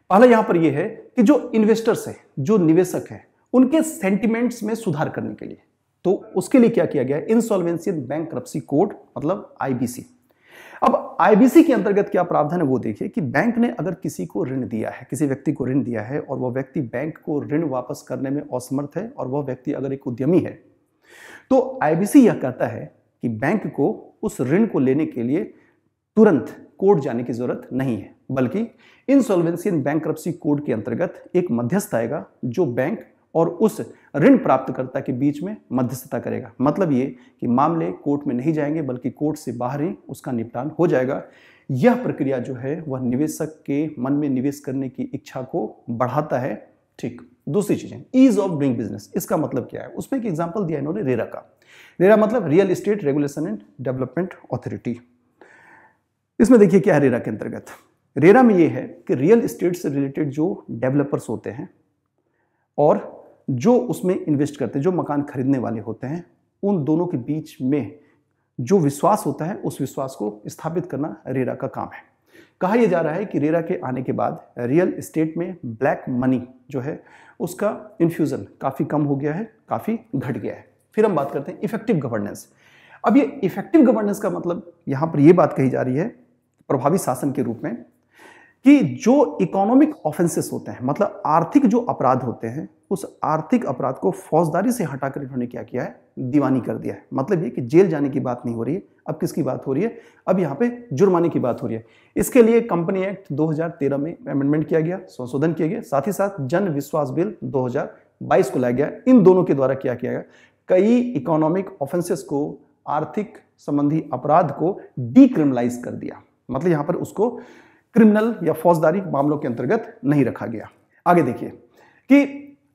Speaker 1: पहला यहां पर यह है कि जो इन्वेस्टर्स है जो निवेशक है उनके सेंटिमेंट्स में सुधार करने के लिए तो उसके लिए क्या किया गया है इंसॉल्वेंसी बैंक करप्सी कोड मतलब आईबीसी अब आईबीसी के अंतर्गत क्या प्रावधान है वो देखिए कि बैंक ने अगर किसी को ऋण दिया है किसी व्यक्ति को ऋण दिया है और वह व्यक्ति बैंक को ऋण वापस करने में असमर्थ है और वह व्यक्ति अगर एक उद्यमी है तो आईबीसी यह कहता है कि बैंक को उस ऋण को लेने के लिए तुरंत कोर्ट जाने की जरूरत नहीं है बल्कि इंसॉल्वेंसी एंड बैंक कोड के अंतर्गत एक मध्यस्थ आएगा जो बैंक और उस ऋण प्राप्तकर्ता के बीच में मध्यस्थता करेगा मतलब ये कि मामले कोर्ट में नहीं जाएंगे बल्कि कोर्ट से बाहर ही उसका निपटान हो जाएगा यह प्रक्रिया जो है वह निवेशक के मन में निवेश करने की इच्छा को बढ़ाता है ठीक दूसरी चीजें ईज ऑफ डूइंग बिजनेस इसका मतलब क्या है उसमें एक एग्जाम्पल दिया इन्होंने रेरा का रेरा मतलब real estate regulation and development authority इसमें देखिए क्या है रेरा के अंतर्गत रेरा में यह है कि रियल इस्टेट से रिलेटेड जो डेवलपर्स होते हैं और जो उसमें इन्वेस्ट करते हैं जो मकान खरीदने वाले होते हैं उन दोनों के बीच में जो विश्वास होता है उस विश्वास को स्थापित करना रेरा का काम है कहा यह जा रहा है कि रेरा के आने के बाद रियल इस्टेट में ब्लैक मनी जो है उसका इन्फ्यूज़न काफ़ी कम हो गया है काफ़ी घट गया है फिर हम बात करते हैं इफेक्टिव गवर्नेंस अब ये इफेक्टिव गवर्नेंस का मतलब यहाँ पर यह बात कही जा रही है प्रभावी शासन के रूप में कि जो इकोनॉमिक ऑफेंसेस होते हैं मतलब आर्थिक जो अपराध होते हैं उस आर्थिक अपराध को फौजदारी से हटाकर इन्होंने क्या किया है दीवानी कर दिया है मतलब ये कि जेल जाने की बात नहीं हो रही है अब किसकी बात हो रही है अब यहाँ पे जुर्माने की बात हो रही है इसके लिए कंपनी एक्ट 2013 में अमेंडमेंट किया गया संशोधन किया गया साथ ही साथ जन विश्वास बिल 2022 को लाया गया इन दोनों के द्वारा क्या किया गया कई इकोनॉमिक ऑफेंसेस को आर्थिक संबंधी अपराध को डिक्रिमिनलाइज कर दिया मतलब यहाँ पर उसको क्रिमिनल या फौजदारी मामलों के अंतर्गत नहीं रखा गया आगे देखिए कि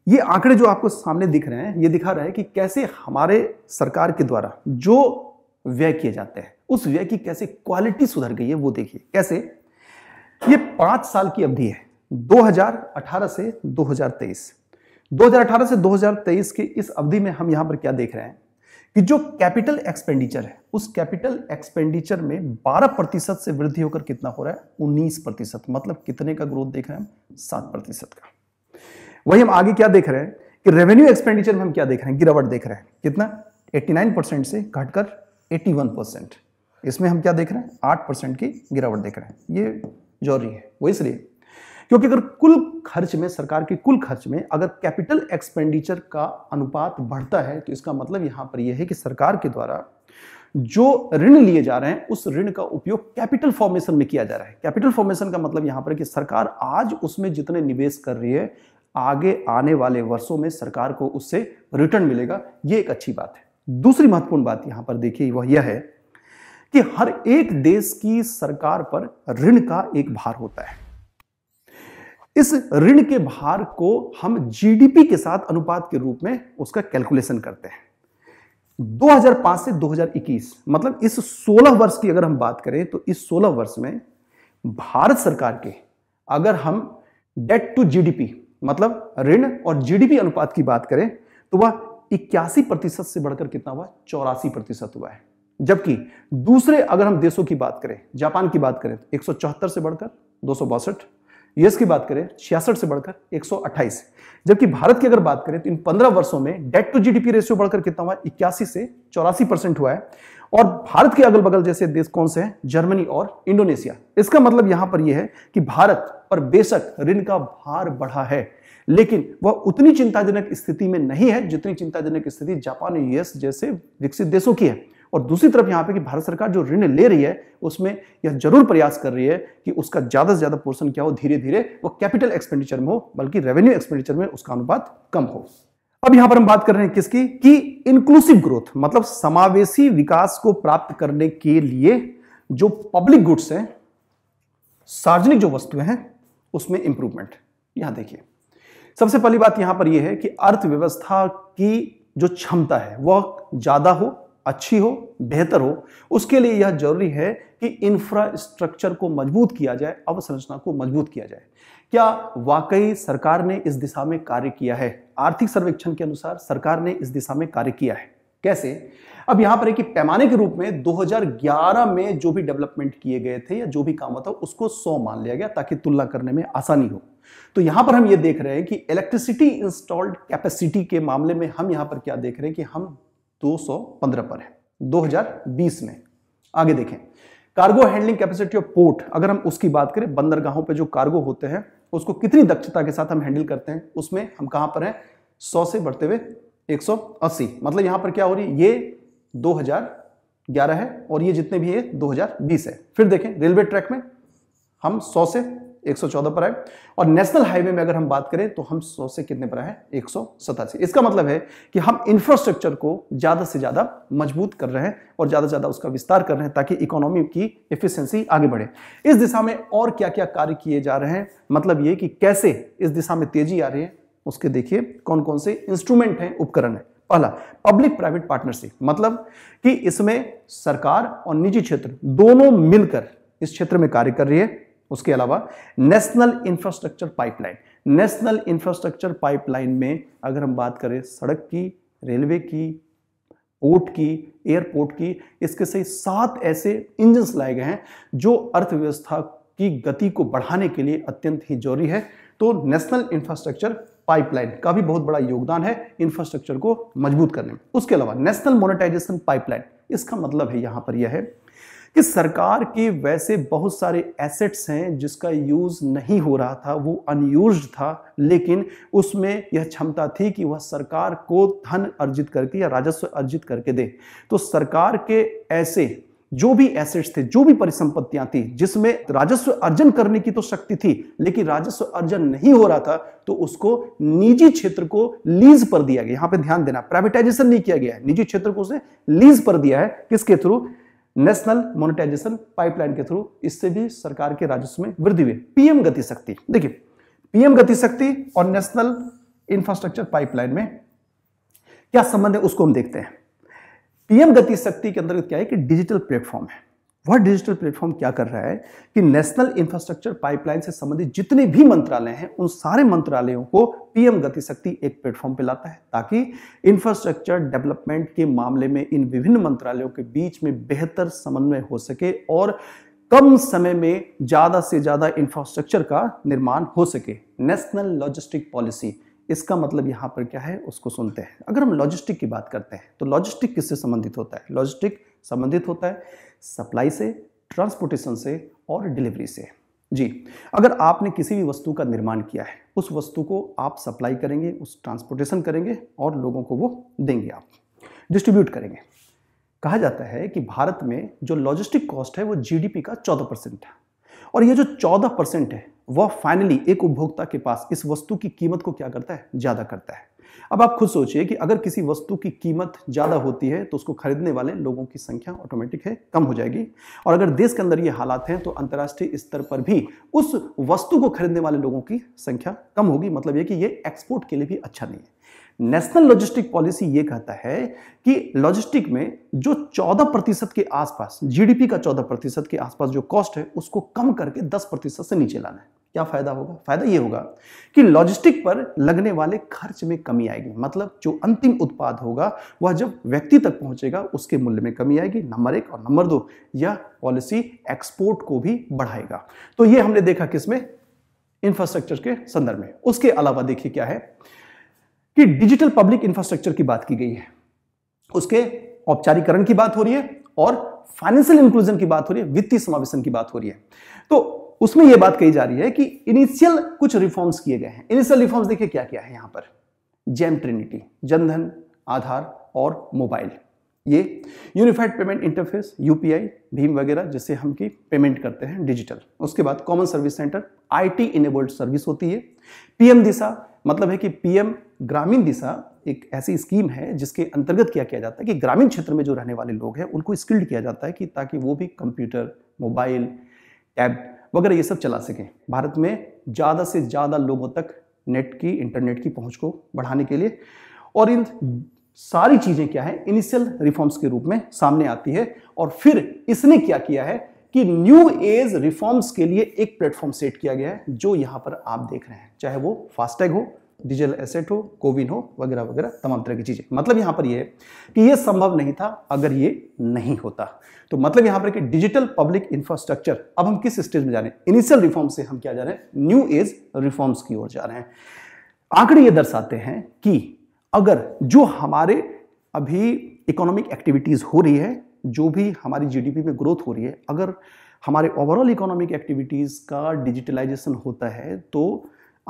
Speaker 1: ये आंकड़े जो आपको सामने दिख रहे हैं ये दिखा रहा है कि कैसे हमारे सरकार के द्वारा जो व्यय किए जाते हैं उस व्यय की कैसे क्वालिटी सुधर गई है वो देखिए कैसे ये पांच साल की अवधि है 2018 से 2023 2018 से 2023 के इस अवधि में हम यहां पर क्या देख रहे हैं कि जो कैपिटल एक्सपेंडिचर है उस कैपिटल एक्सपेंडिचर में 12 प्रतिशत से वृद्धि होकर कितना हो रहा है 19 प्रतिशत मतलब कितने का ग्रोथ देख रहे हैं हम सात प्रतिशत का वही हम आगे क्या देख रहे हैं कि रेवेन्यू एक्सपेंडिचर में हम क्या देख रहे हैं गिरावट देख रहे हैं कितना 89 से घटकर 81 इसमें हम क्या देख रहे हैं 8 की गिरावट देख रहे हैं ये जरूरी है वो इसलिए क्योंकि अगर कुल खर्च में सरकार के कुल खर्च में अगर कैपिटल एक्सपेंडिचर का अनुपात बढ़ता है तो इसका मतलब यहां पर यह है कि सरकार के द्वारा जो ऋण लिए जा रहे हैं उस ऋण का उपयोग कैपिटल फॉर्मेशन में किया जा रहा है कैपिटल फॉर्मेशन का मतलब यहां पर कि सरकार आज उसमें जितने निवेश कर रही है आगे आने वाले वर्षों में सरकार को उससे रिटर्न मिलेगा ये एक अच्छी बात है दूसरी महत्वपूर्ण बात यहां पर देखिए वह यह है कि हर एक देश की सरकार पर ऋण का एक भार होता है इस ऋण के भार को हम जीडीपी के साथ अनुपात के रूप में उसका कैलकुलेशन करते हैं 2005 से 2021 मतलब इस 16 वर्ष की अगर हम बात करें तो इस 16 वर्ष में भारत सरकार के अगर हम डेट टू जीडीपी मतलब ऋण और जीडीपी अनुपात की बात करें तो वह इक्यासी प्रतिशत से बढ़कर कितना हुआ चौरासी प्रतिशत हुआ है जबकि दूसरे अगर हम देशों की बात करें जापान की बात करें तो एक से बढ़कर दो यूएस की बात करें छियासठ से बढ़कर एक जबकि भारत की अगर बात करें तो इन 15 वर्षों में डेट टू जीडीपी रेशियो बढ़कर कितना हुआ इक्यासी से चौरासी परसेंट हुआ है और भारत के अगल बगल जैसे देश कौन से हैं जर्मनी और इंडोनेशिया इसका मतलब यहां पर यह है कि भारत पर बेशक ऋण का भार बढ़ा है लेकिन वह उतनी चिंताजनक स्थिति में नहीं है जितनी चिंताजनक स्थिति जापान यूएस जैसे विकसित देशों की है और दूसरी तरफ यहाँ पे कि भारत सरकार जो ऋण ले रही है उसमें यह जरूर प्रयास कर रही है कि उसका ज्यादा से ज्यादा पोर्शन क्या हो धीरे धीरे वो कैपिटल एक्सपेंडिचर में हो बल्कि रेवेन्यू एक्सपेंडिचर में उसका अनुपात कम हो अब यहां पर हम बात कर रहे हैं किसकी कि इंक्लूसिव ग्रोथ मतलब समावेशी विकास को प्राप्त करने के लिए जो पब्लिक गुड्स हैं सार्वजनिक जो वस्तुएं हैं उसमें इंप्रूवमेंट यहां देखिए सबसे पहली बात यहां पर यह है कि अर्थव्यवस्था की जो क्षमता है वह ज्यादा हो अच्छी हो बेहतर हो उसके लिए यह जरूरी है कि इंफ्रास्ट्रक्चर को मजबूत किया जाए अवसंरचना को मजबूत किया जाए क्या वाकई सरकार ने इस दिशा में कार्य किया है आर्थिक सर्वेक्षण के अनुसार सरकार ने इस दिशा में कार्य किया है कैसे अब यहां पर है कि पैमाने के रूप में 2011 में जो भी डेवलपमेंट किए गए थे या जो भी काम होता उसको 100 मान लिया गया ताकि तुलना करने में आसानी हो तो यहां पर हम ये देख रहे हैं कि इलेक्ट्रिसिटी इंस्टॉल्ड कैपेसिटी के मामले में हम यहां पर क्या देख रहे हैं कि हम 215 पर है 2020 में आगे देखें cargo handling capacity of port अगर हम उसकी बात करें बंदरगाहों पर जो कार्गो होते हैं उसको कितनी दक्षता के साथ हम हैंडल करते हैं उसमें हम कहां पर हैं सौ से बढ़ते हुए 180 मतलब यहां पर क्या हो रही है ये 2011 है और ये जितने भी है 2020 है फिर देखें रेलवे ट्रैक में हम 100 से 114 पर है और नेशनल हाईवे में अगर हम बात करें तो हम 100 से कितने पर है एक इसका मतलब है कि हम इंफ्रास्ट्रक्चर को ज़्यादा से ज़्यादा मजबूत कर रहे हैं और ज़्यादा से ज़्यादा उसका विस्तार कर रहे हैं ताकि इकोनॉमी की एफिशिएंसी आगे बढ़े इस दिशा में और क्या क्या कार्य किए जा रहे हैं मतलब ये कि कैसे इस दिशा में तेजी आ रही है उसके देखिए कौन कौन से इंस्ट्रूमेंट हैं उपकरण है पहला पब्लिक प्राइवेट पार्टनरशिप मतलब कि इसमें सरकार और निजी क्षेत्र दोनों मिलकर इस क्षेत्र में कार्य कर रही है उसके अलावा national infrastructure pipeline national infrastructure pipeline में अगर हम बात करें सड़क की रेलवे की पोर्ट की एयरपोर्ट की इसके सही सात ऐसे इंजन्स लाए गए हैं जो अर्थव्यवस्था की गति को बढ़ाने के लिए अत्यंत ही जरूरी है तो नेशनल इंफ्रास्ट्रक्चर पाइपलाइन का भी बहुत बड़ा योगदान है इंफ्रास्ट्रक्चर को मजबूत करने में उसके अलावा नेशनल मोनेटाइजेशन पाइपलाइन इसका मतलब है यहां पर यह है कि सरकार के वैसे बहुत सारे एसेट्स हैं जिसका यूज़ नहीं हो रहा था वो अनयूज था लेकिन उसमें यह क्षमता थी कि वह सरकार को धन अर्जित करके या राजस्व अर्जित करके दे तो सरकार के ऐसे जो भी एसेट्स थे जो भी परिसंपत्तियां थी जिसमें राजस्व अर्जन करने की तो शक्ति थी लेकिन राजस्व अर्जन नहीं हो रहा था तो उसको निजी क्षेत्र को लीज पर दिया गया यहां पे ध्यान देना प्राइवेटाइजेशन नहीं किया गया है निजी क्षेत्र को उसे लीज पर दिया है किसके थ्रू नेशनल मोनिटाइजेशन पाइपलाइन के थ्रू इससे भी सरकार के राजस्व में वृद्धि हुई पीएम गति शक्ति देखिए पीएम गति शक्ति और नेशनल इंफ्रास्ट्रक्चर पाइपलाइन में क्या संबंध है उसको हम देखते हैं पीएम गति शक्ति के अंतर्गत क्या है कि डिजिटल प्लेटफॉर्म है वह डिजिटल प्लेटफॉर्म क्या कर रहा है कि नेशनल इंफ्रास्ट्रक्चर पाइपलाइन से संबंधित जितने भी मंत्रालय हैं उन सारे मंत्रालयों को पीएम गतिशक्ति एक प्लेटफॉर्म पे लाता है ताकि इंफ्रास्ट्रक्चर डेवलपमेंट के मामले में इन विभिन्न मंत्रालयों के बीच में बेहतर समन्वय हो सके और कम समय में ज़्यादा से ज़्यादा इंफ्रास्ट्रक्चर का निर्माण हो सके नेशनल लॉजिस्टिक पॉलिसी इसका मतलब यहाँ पर क्या है उसको सुनते हैं अगर हम लॉजिस्टिक की बात करते हैं तो लॉजिस्टिक किससे संबंधित होता है लॉजिस्टिक संबंधित होता है सप्लाई से ट्रांसपोर्टेशन से और डिलीवरी से जी अगर आपने किसी भी वस्तु का निर्माण किया है उस वस्तु को आप सप्लाई करेंगे उस ट्रांसपोर्टेशन करेंगे और लोगों को वो देंगे आप डिस्ट्रीब्यूट करेंगे कहा जाता है कि भारत में जो लॉजिस्टिक कॉस्ट है वो जीडीपी का चौदह परसेंट है और ये जो चौदह परसेंट है वह फाइनली एक उपभोक्ता के पास इस वस्तु की कीमत को क्या करता है ज़्यादा करता है अब आप खुद सोचिए कि अगर किसी वस्तु की कीमत ज़्यादा होती है तो उसको खरीदने वाले लोगों की संख्या ऑटोमेटिक है कम हो जाएगी और अगर देश के अंदर ये हालात हैं तो अंतर्राष्ट्रीय स्तर पर भी उस वस्तु को खरीदने वाले लोगों की संख्या कम होगी मतलब ये कि ये एक्सपोर्ट के लिए भी अच्छा नहीं है नेशनल लॉजिस्टिक पॉलिसी ये कहता है कि लॉजिस्टिक में जो 14 प्रतिशत के आसपास जीडीपी का 14 प्रतिशत के आसपास जो कॉस्ट है उसको कम करके 10 प्रतिशत से नीचे लाना है क्या फ़ायदा होगा फ़ायदा ये होगा कि लॉजिस्टिक पर लगने वाले खर्च में कमी आएगी मतलब जो अंतिम उत्पाद होगा वह जब व्यक्ति तक पहुंचेगा उसके मूल्य में कमी आएगी नंबर एक और नंबर दो यह पॉलिसी एक्सपोर्ट को भी बढ़ाएगा तो यह हमने देखा किसमें इंफ्रास्ट्रक्चर के संदर्भ में उसके अलावा देखिए क्या है कि डिजिटल पब्लिक इंफ्रास्ट्रक्चर की बात की गई है उसके औपचारिकरण की बात हो रही है और फाइनेंशियल इंक्लूजन की बात हो रही है वित्तीय समावेशन की बात हो रही है तो उसमें यह बात कही जा रही है कि इनिशियल कुछ रिफॉर्म्स किए गए हैं इनिशियल रिफॉर्म्स देखिए क्या क्या है यहां पर जैम ट्रिनिटी जनधन आधार और मोबाइल ये यूनिफाइड पेमेंट इंटरफेस यूपीआई भीम वगैरह जिससे हम की पेमेंट करते हैं डिजिटल उसके बाद common service centre IT enabled service होती है पीएम दिशा मतलब है कि पीएम ग्रामीण दिशा एक ऐसी स्कीम है जिसके अंतर्गत क्या किया जाता है कि ग्रामीण क्षेत्र में जो रहने वाले लोग हैं उनको स्किल्ड किया जाता है कि ताकि वो भी कंप्यूटर मोबाइल टैब वगैरह ये सब चला सकें भारत में ज़्यादा से ज़्यादा लोगों तक नेट की इंटरनेट की पहुंच को बढ़ाने के लिए और इन सारी चीज़ें क्या है इनिशियल रिफॉर्म्स के रूप में सामने आती है और फिर इसने क्या किया है कि न्यू एज रिफॉर्म्स के लिए एक प्लेटफॉर्म सेट किया गया है जो यहाँ पर आप देख रहे हैं चाहे वो फास्टैग हो डिजिटल एसेट हो कोविन हो वगैरह वगैरह तमाम तरह की चीज़ें मतलब यहां पर यह है कि यह संभव नहीं था अगर ये नहीं होता तो मतलब यहां पर कि डिजिटल पब्लिक इंफ्रास्ट्रक्चर अब हम किस स्टेज में जा रहे हैं इनिशियल रिफॉर्म से हम क्या जा रहे हैं न्यू एज रिफॉर्म्स की ओर जा रहे हैं आंकड़े ये दर्शाते हैं कि अगर जो हमारे अभी इकोनॉमिक एक्टिविटीज़ हो रही है जो भी हमारी जीडीपी में ग्रोथ हो रही है अगर हमारे ओवरऑल इकोनॉमिक एक्टिविटीज़ का डिजिटलाइजेशन होता है तो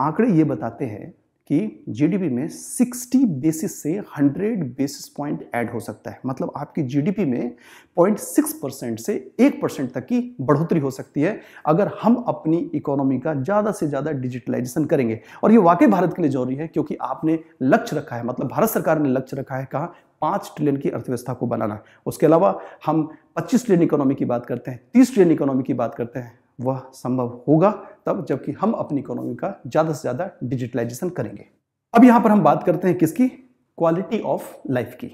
Speaker 1: आंकड़े ये बताते हैं कि जीडीपी में 60 बेसिस से 100 बेसिस पॉइंट ऐड हो सकता है मतलब आपकी जीडीपी में 0.6 परसेंट से 1 परसेंट तक की बढ़ोतरी हो सकती है अगर हम अपनी इकोनॉमी का ज़्यादा से ज़्यादा डिजिटलाइजेशन करेंगे और ये वाकई भारत के लिए जरूरी है क्योंकि आपने लक्ष्य रखा है मतलब भारत सरकार ने लक्ष्य रखा है कहा पाँच ट्रिलियन की अर्थव्यवस्था को बनाना उसके अलावा हम पच्चीस ट्रिलियन इकोनॉमी की बात करते हैं तीस ट्रिलियन इकोनॉमी की बात करते हैं वह संभव होगा तब जबकि हम अपनी इकोनॉमी का ज़्यादा से ज़्यादा डिजिटलाइजेशन करेंगे अब यहां पर हम बात करते हैं किसकी क्वालिटी ऑफ लाइफ की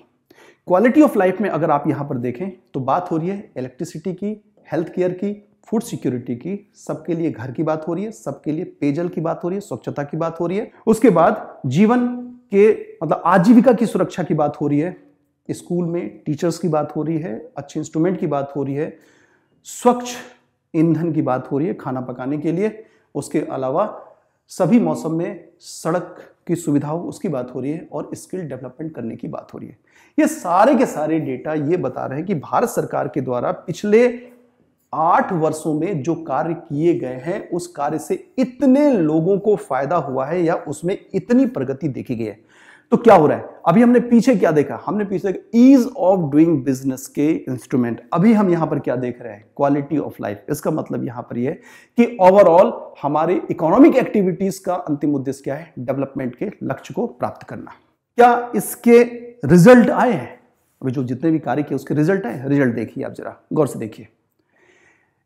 Speaker 1: क्वालिटी ऑफ लाइफ में अगर आप यहां पर देखें तो बात हो रही है इलेक्ट्रिसिटी की हेल्थ केयर की फूड सिक्योरिटी की सबके लिए घर की बात हो रही है सबके लिए पेयजल की बात हो रही है स्वच्छता की बात हो रही है उसके बाद जीवन के मतलब आजीविका की सुरक्षा की बात हो रही है स्कूल में टीचर्स की बात हो रही है अच्छे इंस्ट्रूमेंट की बात हो रही है स्वच्छ ईंधन की बात हो रही है खाना पकाने के लिए उसके अलावा सभी मौसम में सड़क की सुविधा हो उसकी बात हो रही है और स्किल डेवलपमेंट करने की बात हो रही है ये सारे के सारे डेटा ये बता रहे हैं कि भारत सरकार के द्वारा पिछले आठ वर्षों में जो कार्य किए गए हैं उस कार्य से इतने लोगों को फायदा हुआ है या उसमें इतनी प्रगति देखी गई है तो क्या हो रहा है अभी हमने पीछे क्या देखा हमने पीछे ईज ऑफ डूइंग बिजनेस के इंस्ट्रूमेंट अभी हम यहां पर क्या देख रहे हैं क्वालिटी ऑफ लाइफ इसका मतलब यहां पर यह कि ओवरऑल हमारे इकोनॉमिक एक्टिविटीज का अंतिम उद्देश्य क्या है डेवलपमेंट के लक्ष्य को प्राप्त करना क्या इसके रिजल्ट आए हैं अभी जो जितने भी कार्य किए उसके रिजल्ट आए रिजल्ट देखिए आप जरा गौर से देखिए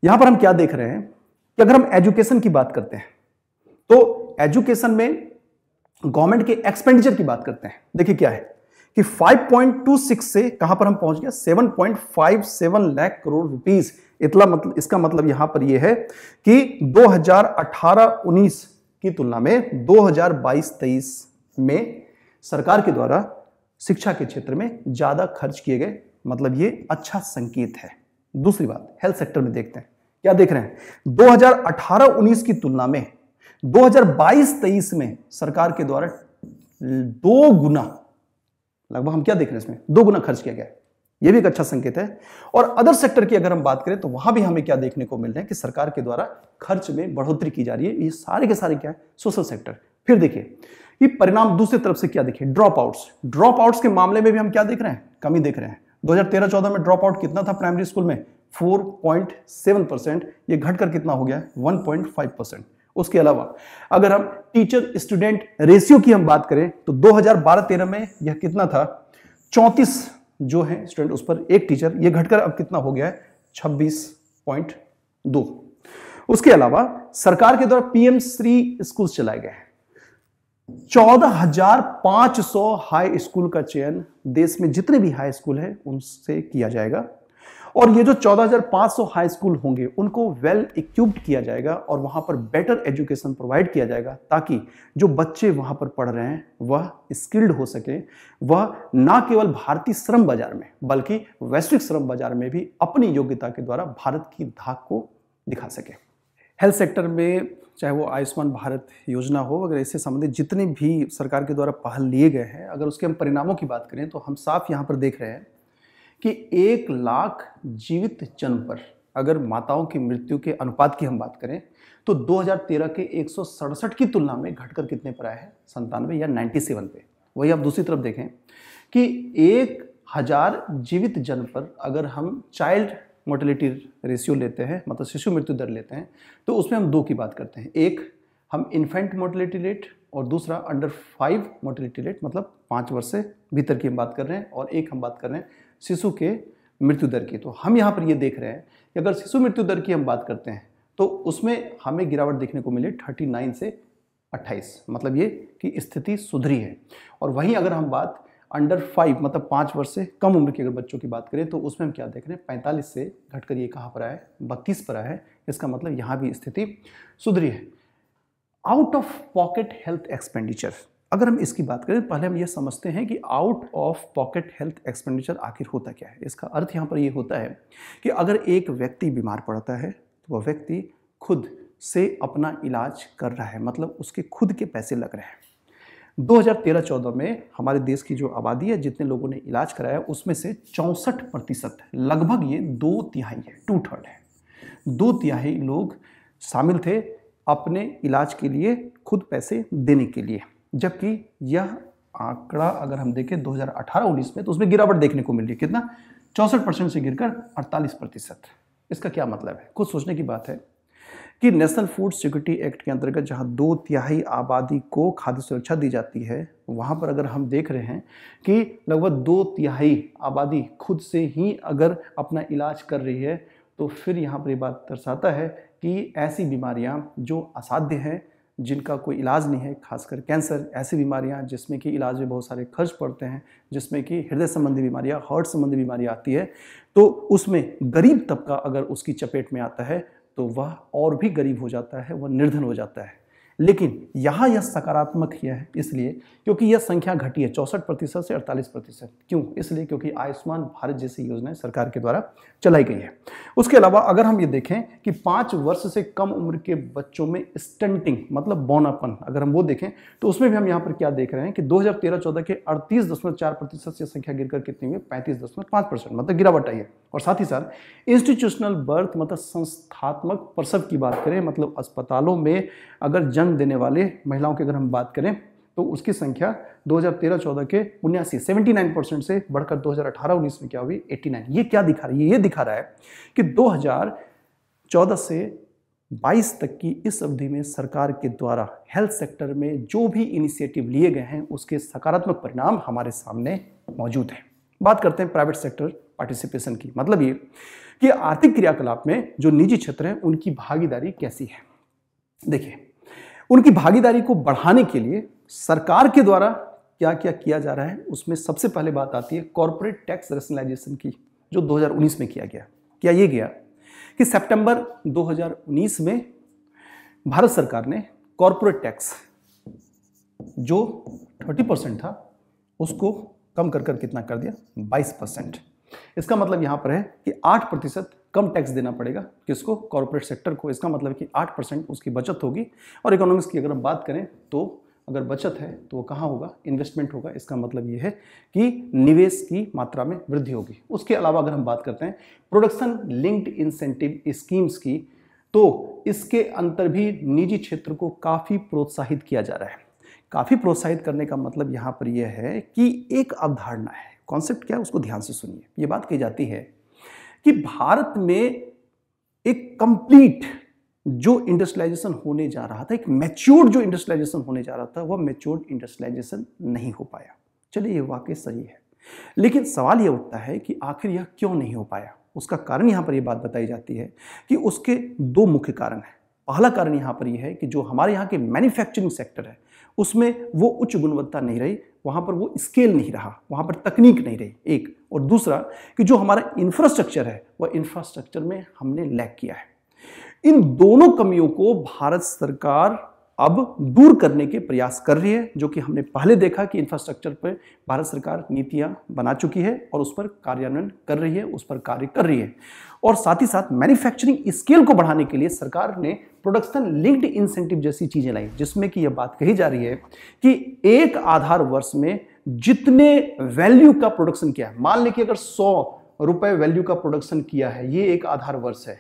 Speaker 1: यहां पर हम क्या देख रहे हैं कि अगर हम एजुकेशन की बात करते हैं तो एजुकेशन में गवर्नमेंट के एक्सपेंडिचर की बात करते हैं देखिए क्या है कि 5.26 से कहां पर हम पहुंच गए 7.57 लाख करोड़ रुपीस इतना मतलब इसका मतलब यहां पर यह है कि 2018-19 की तुलना में 2022-23 में सरकार के द्वारा शिक्षा के क्षेत्र में ज्यादा खर्च किए गए मतलब ये अच्छा संकेत है दूसरी बात हेल्थ सेक्टर में देखते हैं क्या देख रहे हैं 2018-19 की तुलना में 2022-23 में सरकार के द्वारा दो गुना लगभग हम क्या देख रहे हैं इसमें दो गुना खर्च किया गया यह भी एक अच्छा संकेत है और अदर सेक्टर की अगर हम बात करें तो वहां भी हमें क्या देखने को मिल रहा है कि सरकार के द्वारा खर्च में बढ़ोतरी की जा रही है ये सारे के सारे क्या है सोशल सेक्टर फिर देखिए ये परिणाम दूसरी तरफ से क्या देखिए ड्रॉप आउट्स ड्रॉप आउट्स के मामले में भी हम क्या देख रहे हैं कमी देख रहे हैं 2013-14 में ड्रॉप आउट कितना था प्राइमरी स्कूल में 4.7 परसेंट यह घटकर कितना हो गया 1.5 परसेंट उसके अलावा अगर हम टीचर स्टूडेंट रेशियो की हम बात करें तो 2012-13 में यह कितना था 34 जो है स्टूडेंट उस पर एक टीचर यह घटकर अब कितना हो गया है 26.2 उसके अलावा सरकार के द्वारा पीएम श्री स्कूल चलाए गए चौदह हजार पांच सौ हाई स्कूल का चयन देश में जितने भी हाई स्कूल है उनसे किया जाएगा और ये जो 14,500 हाई स्कूल होंगे उनको वेल इक्विप्ड किया जाएगा और वहाँ पर बेटर एजुकेशन प्रोवाइड किया जाएगा ताकि जो बच्चे वहाँ पर पढ़ रहे हैं वह स्किल्ड हो सके वह ना केवल भारतीय श्रम बाजार में बल्कि वैश्विक श्रम बाजार में भी अपनी योग्यता के द्वारा भारत की धाक को दिखा सके हेल्थ सेक्टर में चाहे वो आयुष्मान भारत योजना हो अगर इससे संबंधित जितने भी सरकार के द्वारा पहल लिए गए हैं अगर उसके हम परिणामों की बात करें तो हम साफ यहाँ पर देख रहे हैं कि एक लाख जीवित जन्म पर अगर माताओं की मृत्यु के अनुपात की हम बात करें तो 2013 के एक की तुलना में घटकर कितने पर आया है संतानवे या 97 पे वही आप दूसरी तरफ देखें कि एक हजार जीवित जन्म पर अगर हम चाइल्ड मोर्टेलिटी रेशियो लेते हैं मतलब शिशु मृत्यु दर लेते हैं तो उसमें हम दो की बात करते हैं एक हम इन्फेंट मोर्टिलिटी रेट और दूसरा अंडर फाइव मोर्टिलिटी रेट मतलब पाँच वर्ष से भीतर की हम बात कर रहे हैं और एक हम बात कर रहे हैं शिशु के मृत्यु दर की तो हम यहाँ पर ये यह देख रहे हैं कि अगर शिशु मृत्यु दर की हम बात करते हैं तो उसमें हमें गिरावट देखने को मिली 39 से 28 मतलब ये कि स्थिति सुधरी है और वहीं अगर हम बात अंडर फाइव मतलब पाँच वर्ष से कम उम्र के अगर बच्चों की बात करें तो उसमें हम क्या देख रहे हैं पैंतालीस से घटकर ये कहाँ पर आए बत्तीस पर आया है इसका मतलब यहाँ भी स्थिति सुधरी है out of pocket health expenditure अगर हम इसकी बात करें पहले हम ये समझते हैं कि out of pocket health expenditure आखिर होता क्या है इसका अर्थ यहाँ पर ये होता है कि अगर एक व्यक्ति बीमार पड़ता है तो वह व्यक्ति खुद से अपना इलाज कर रहा है मतलब उसके खुद के पैसे लग रहे हैं 2013-14 में हमारे देश की जो आबादी है जितने लोगों ने इलाज कराया उसमें से चौंसठ प्रतिशत लगभग ये दो तिहाई है टू थर्ड है दो तिहाई लोग शामिल थे अपने इलाज के लिए खुद पैसे देने के लिए जबकि यह आंकड़ा अगर हम देखें 2018-19 में तो उसमें गिरावट देखने को मिल रही है कितना चौंसठ परसेंट से गिरकर 48 प्रतिशत इसका क्या मतलब है कुछ सोचने की बात है कि नेशनल फूड सिक्योरिटी एक्ट के अंतर्गत जहां दो तिहाई आबादी को खाद्य सुरक्षा दी जाती है वहां पर अगर हम देख रहे हैं कि लगभग दो तिहाई आबादी खुद से ही अगर अपना इलाज कर रही है तो फिर यहाँ पर ये बात दर्शाता है कि ऐसी बीमारियाँ जो असाध्य हैं जिनका कोई इलाज नहीं है खासकर कैंसर ऐसी बीमारियां जिसमें कि इलाज में बहुत सारे खर्च पड़ते हैं जिसमें कि हृदय संबंधी बीमारियां हार्ट संबंधी बीमारियां आती है तो उसमें गरीब तबका अगर उसकी चपेट में आता है तो वह और भी गरीब हो जाता है वह निर्धन हो जाता है लेकिन यहाँ यह सकारात्मक ही है इसलिए क्योंकि यह संख्या घटी है चौंसठ प्रतिशत से अड़तालीस प्रतिशत क्यों इसलिए क्योंकि आयुष्मान भारत जैसी योजनाएं सरकार के द्वारा चलाई गई है उसके अलावा अगर हम ये देखें कि पाँच वर्ष से कम उम्र के बच्चों में स्टंटिंग मतलब बौनापन अगर हम वो देखें तो उसमें भी हम यहाँ पर क्या देख रहे हैं कि दो हज़ार के अड़तीस प्रतिशत से संख्या गिर कितनी हुई पैंतीस परसेंट मतलब गिरावट आई है और साथ ही साथ इंस्टीट्यूशनल बर्थ मतलब संस्थात्मक प्रसव की बात करें मतलब अस्पतालों में अगर जन जन्म देने वाले महिलाओं की अगर हम बात करें तो उसकी संख्या 2013-14 के उन्यासी 79 से बढ़कर 2018-19 में क्या हुई 89 ये क्या दिखा रही है ये दिखा रहा है कि 2014 से 22 तक की इस अवधि में सरकार के द्वारा हेल्थ सेक्टर में जो भी इनिशिएटिव लिए गए हैं उसके सकारात्मक परिणाम हमारे सामने मौजूद हैं बात करते हैं प्राइवेट सेक्टर पार्टिसिपेशन की मतलब ये कि आर्थिक क्रियाकलाप में जो निजी क्षेत्र हैं उनकी भागीदारी कैसी है देखिए उनकी भागीदारी को बढ़ाने के लिए सरकार के द्वारा क्या क्या किया जा रहा है उसमें सबसे पहले बात आती है कॉरपोरेट टैक्स रेशनलाइजेशन की जो 2019 में किया गया क्या ये गया कि सितंबर 2019 में भारत सरकार ने कॉरपोरेट टैक्स जो 30 परसेंट था उसको कम कर कर कितना कर दिया 22 परसेंट इसका मतलब यहां पर है कि 8 प्रतिशत कम टैक्स देना पड़ेगा किसको कॉरपोरेट सेक्टर को इसका मतलब कि आठ परसेंट उसकी बचत होगी और इकोनॉमिक्स की अगर हम बात करें तो अगर बचत है तो वो कहाँ होगा इन्वेस्टमेंट होगा इसका मतलब ये है कि निवेश की मात्रा में वृद्धि होगी उसके अलावा अगर हम बात करते हैं प्रोडक्शन लिंक्ड इंसेंटिव स्कीम्स की तो इसके अंतर भी निजी क्षेत्र को काफ़ी प्रोत्साहित किया जा रहा है काफ़ी प्रोत्साहित करने का मतलब यहाँ पर यह है कि एक अवधारणा है कॉन्सेप्ट क्या है उसको ध्यान से सुनिए ये बात कही जाती है कि भारत में एक कंप्लीट जो इंडस्ट्रियलाइजेशन होने जा रहा था एक मैच्योर्ड जो इंडस्ट्रियलाइजेशन होने जा रहा था वह मैच्योर्ड इंडस्ट्रियलाइजेशन नहीं हो पाया चलिए यह वाकई सही है लेकिन सवाल यह उठता है कि आखिर यह क्यों नहीं हो पाया उसका कारण यहां पर यह बात बताई जाती है कि उसके दो मुख्य कारण हैं पहला कारण यहां पर यह है कि जो हमारे यहां के मैन्युफैक्चरिंग सेक्टर है उसमें वो उच्च गुणवत्ता नहीं रही वहाँ पर वो स्केल नहीं रहा वहाँ पर तकनीक नहीं रही एक और दूसरा कि जो हमारा इंफ्रास्ट्रक्चर है वह इंफ्रास्ट्रक्चर में हमने लैक किया है इन दोनों कमियों को भारत सरकार अब दूर करने के प्रयास कर रही है जो कि हमने पहले देखा कि इंफ्रास्ट्रक्चर पर भारत सरकार नीतियां बना चुकी है और उस पर कार्यान्वयन कर रही है उस पर कार्य कर रही है और साथ ही साथ मैन्युफैक्चरिंग स्केल को बढ़ाने के लिए सरकार ने प्रोडक्शन लिंक्ड इंसेंटिव जैसी चीज़ें लाई जिसमें कि यह बात कही जा रही है कि एक आधार वर्ष में जितने वैल्यू का प्रोडक्शन किया है मान लें कि अगर सौ रुपए वैल्यू का प्रोडक्शन किया है ये एक आधार वर्ष है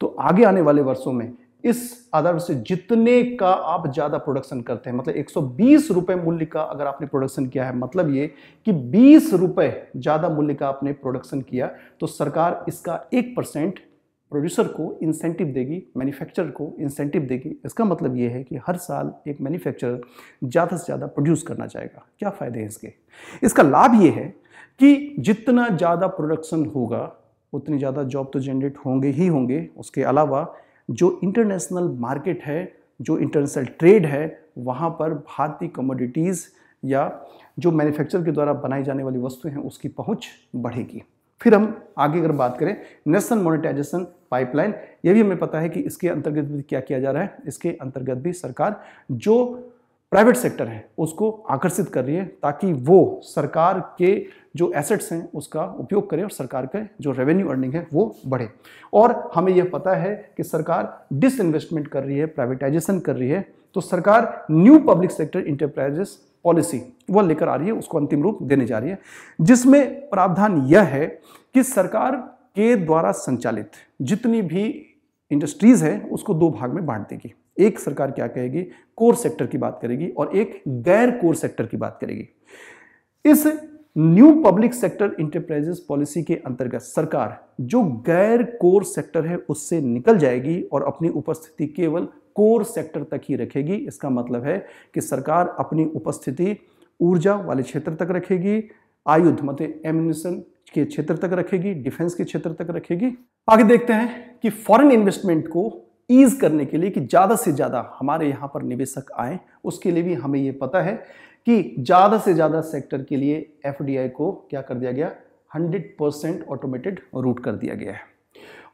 Speaker 1: तो आगे आने वाले वर्षों में इस आधार वर्ष से जितने का आप ज़्यादा प्रोडक्शन करते हैं मतलब 120 रुपए मूल्य का अगर आपने प्रोडक्शन किया है मतलब ये कि बीस रुपए ज़्यादा मूल्य का आपने प्रोडक्शन किया तो सरकार इसका एक परसेंट प्रोड्यूसर को इंसेंटिव देगी मैन्युफैक्चरर को इंसेंटिव देगी इसका मतलब ये है कि हर साल एक मैन्युफैक्चरर ज़्यादा से ज़्यादा प्रोड्यूस करना चाहेगा क्या फ़ायदे हैं इसके इसका लाभ ये है कि जितना ज़्यादा प्रोडक्शन होगा उतनी ज़्यादा जॉब तो जनरेट होंगे ही होंगे उसके अलावा जो इंटरनेशनल मार्केट है जो इंटरनेशनल ट्रेड है वहाँ पर भारतीय कमोडिटीज़ या जो मैन्युफैक्चर के द्वारा बनाई जाने वाली वस्तुएं हैं उसकी पहुंच बढ़ेगी फिर हम आगे अगर बात करें नेशनल मोनेटाइजेशन पाइपलाइन ये भी हमें पता है कि इसके अंतर्गत भी क्या किया जा रहा है इसके अंतर्गत भी सरकार जो प्राइवेट सेक्टर है उसको आकर्षित कर रही है ताकि वो सरकार के जो एसेट्स हैं उसका उपयोग करे और सरकार के जो रेवेन्यू अर्निंग है वो बढ़े और हमें यह पता है कि सरकार डिसइन्वेस्टमेंट कर रही है प्राइवेटाइजेशन कर रही है तो सरकार new public sector enterprises policy वह लेकर आ रही है उसको अंतिम रूप देने जा रही है जिसमें प्रावधान यह है कि सरकार के द्वारा संचालित जितनी भी इंडस्ट्रीज़ है उसको दो भाग में बांट देगी एक सरकार क्या कहेगी कोर सेक्टर की बात करेगी और एक गैर कोर सेक्टर की बात करेगी इस new public sector enterprises policy के अंतर्गत सरकार जो गैर कोर सेक्टर है उससे निकल जाएगी और अपनी उपस्थिति केवल कोर सेक्टर तक ही रखेगी इसका मतलब है कि सरकार अपनी उपस्थिति ऊर्जा वाले क्षेत्र तक रखेगी आयुध मतलब एम्यूनिशन के क्षेत्र तक रखेगी डिफेंस के क्षेत्र तक रखेगी आगे देखते हैं कि फॉरेन इन्वेस्टमेंट को ईज करने के लिए कि ज़्यादा से ज़्यादा हमारे यहाँ पर निवेशक आए उसके लिए भी हमें ये पता है कि ज़्यादा से ज़्यादा सेक्टर के लिए एफ को क्या कर दिया गया 100 परसेंट ऑटोमेटेड रूट कर दिया गया है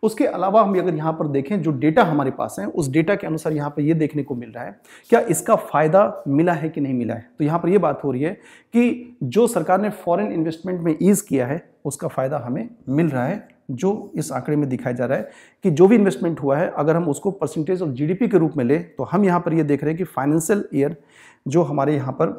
Speaker 1: उसके अलावा हम अगर यहाँ पर देखें जो डेटा हमारे पास है उस डेटा के अनुसार यहाँ पर ये देखने को मिल रहा है क्या इसका फ़ायदा मिला है कि नहीं मिला है तो यहाँ पर ये बात हो रही है कि जो सरकार ने फॉरेन इन्वेस्टमेंट में ईज़ किया है उसका फ़ायदा हमें मिल रहा है जो इस आंकड़े में दिखाया जा रहा है कि जो भी इन्वेस्टमेंट हुआ है अगर हम उसको परसेंटेज ऑफ जीडीपी के रूप में लें तो हम यहाँ पर ये यह देख रहे हैं कि फाइनेंशियल ईयर जो हमारे यहाँ पर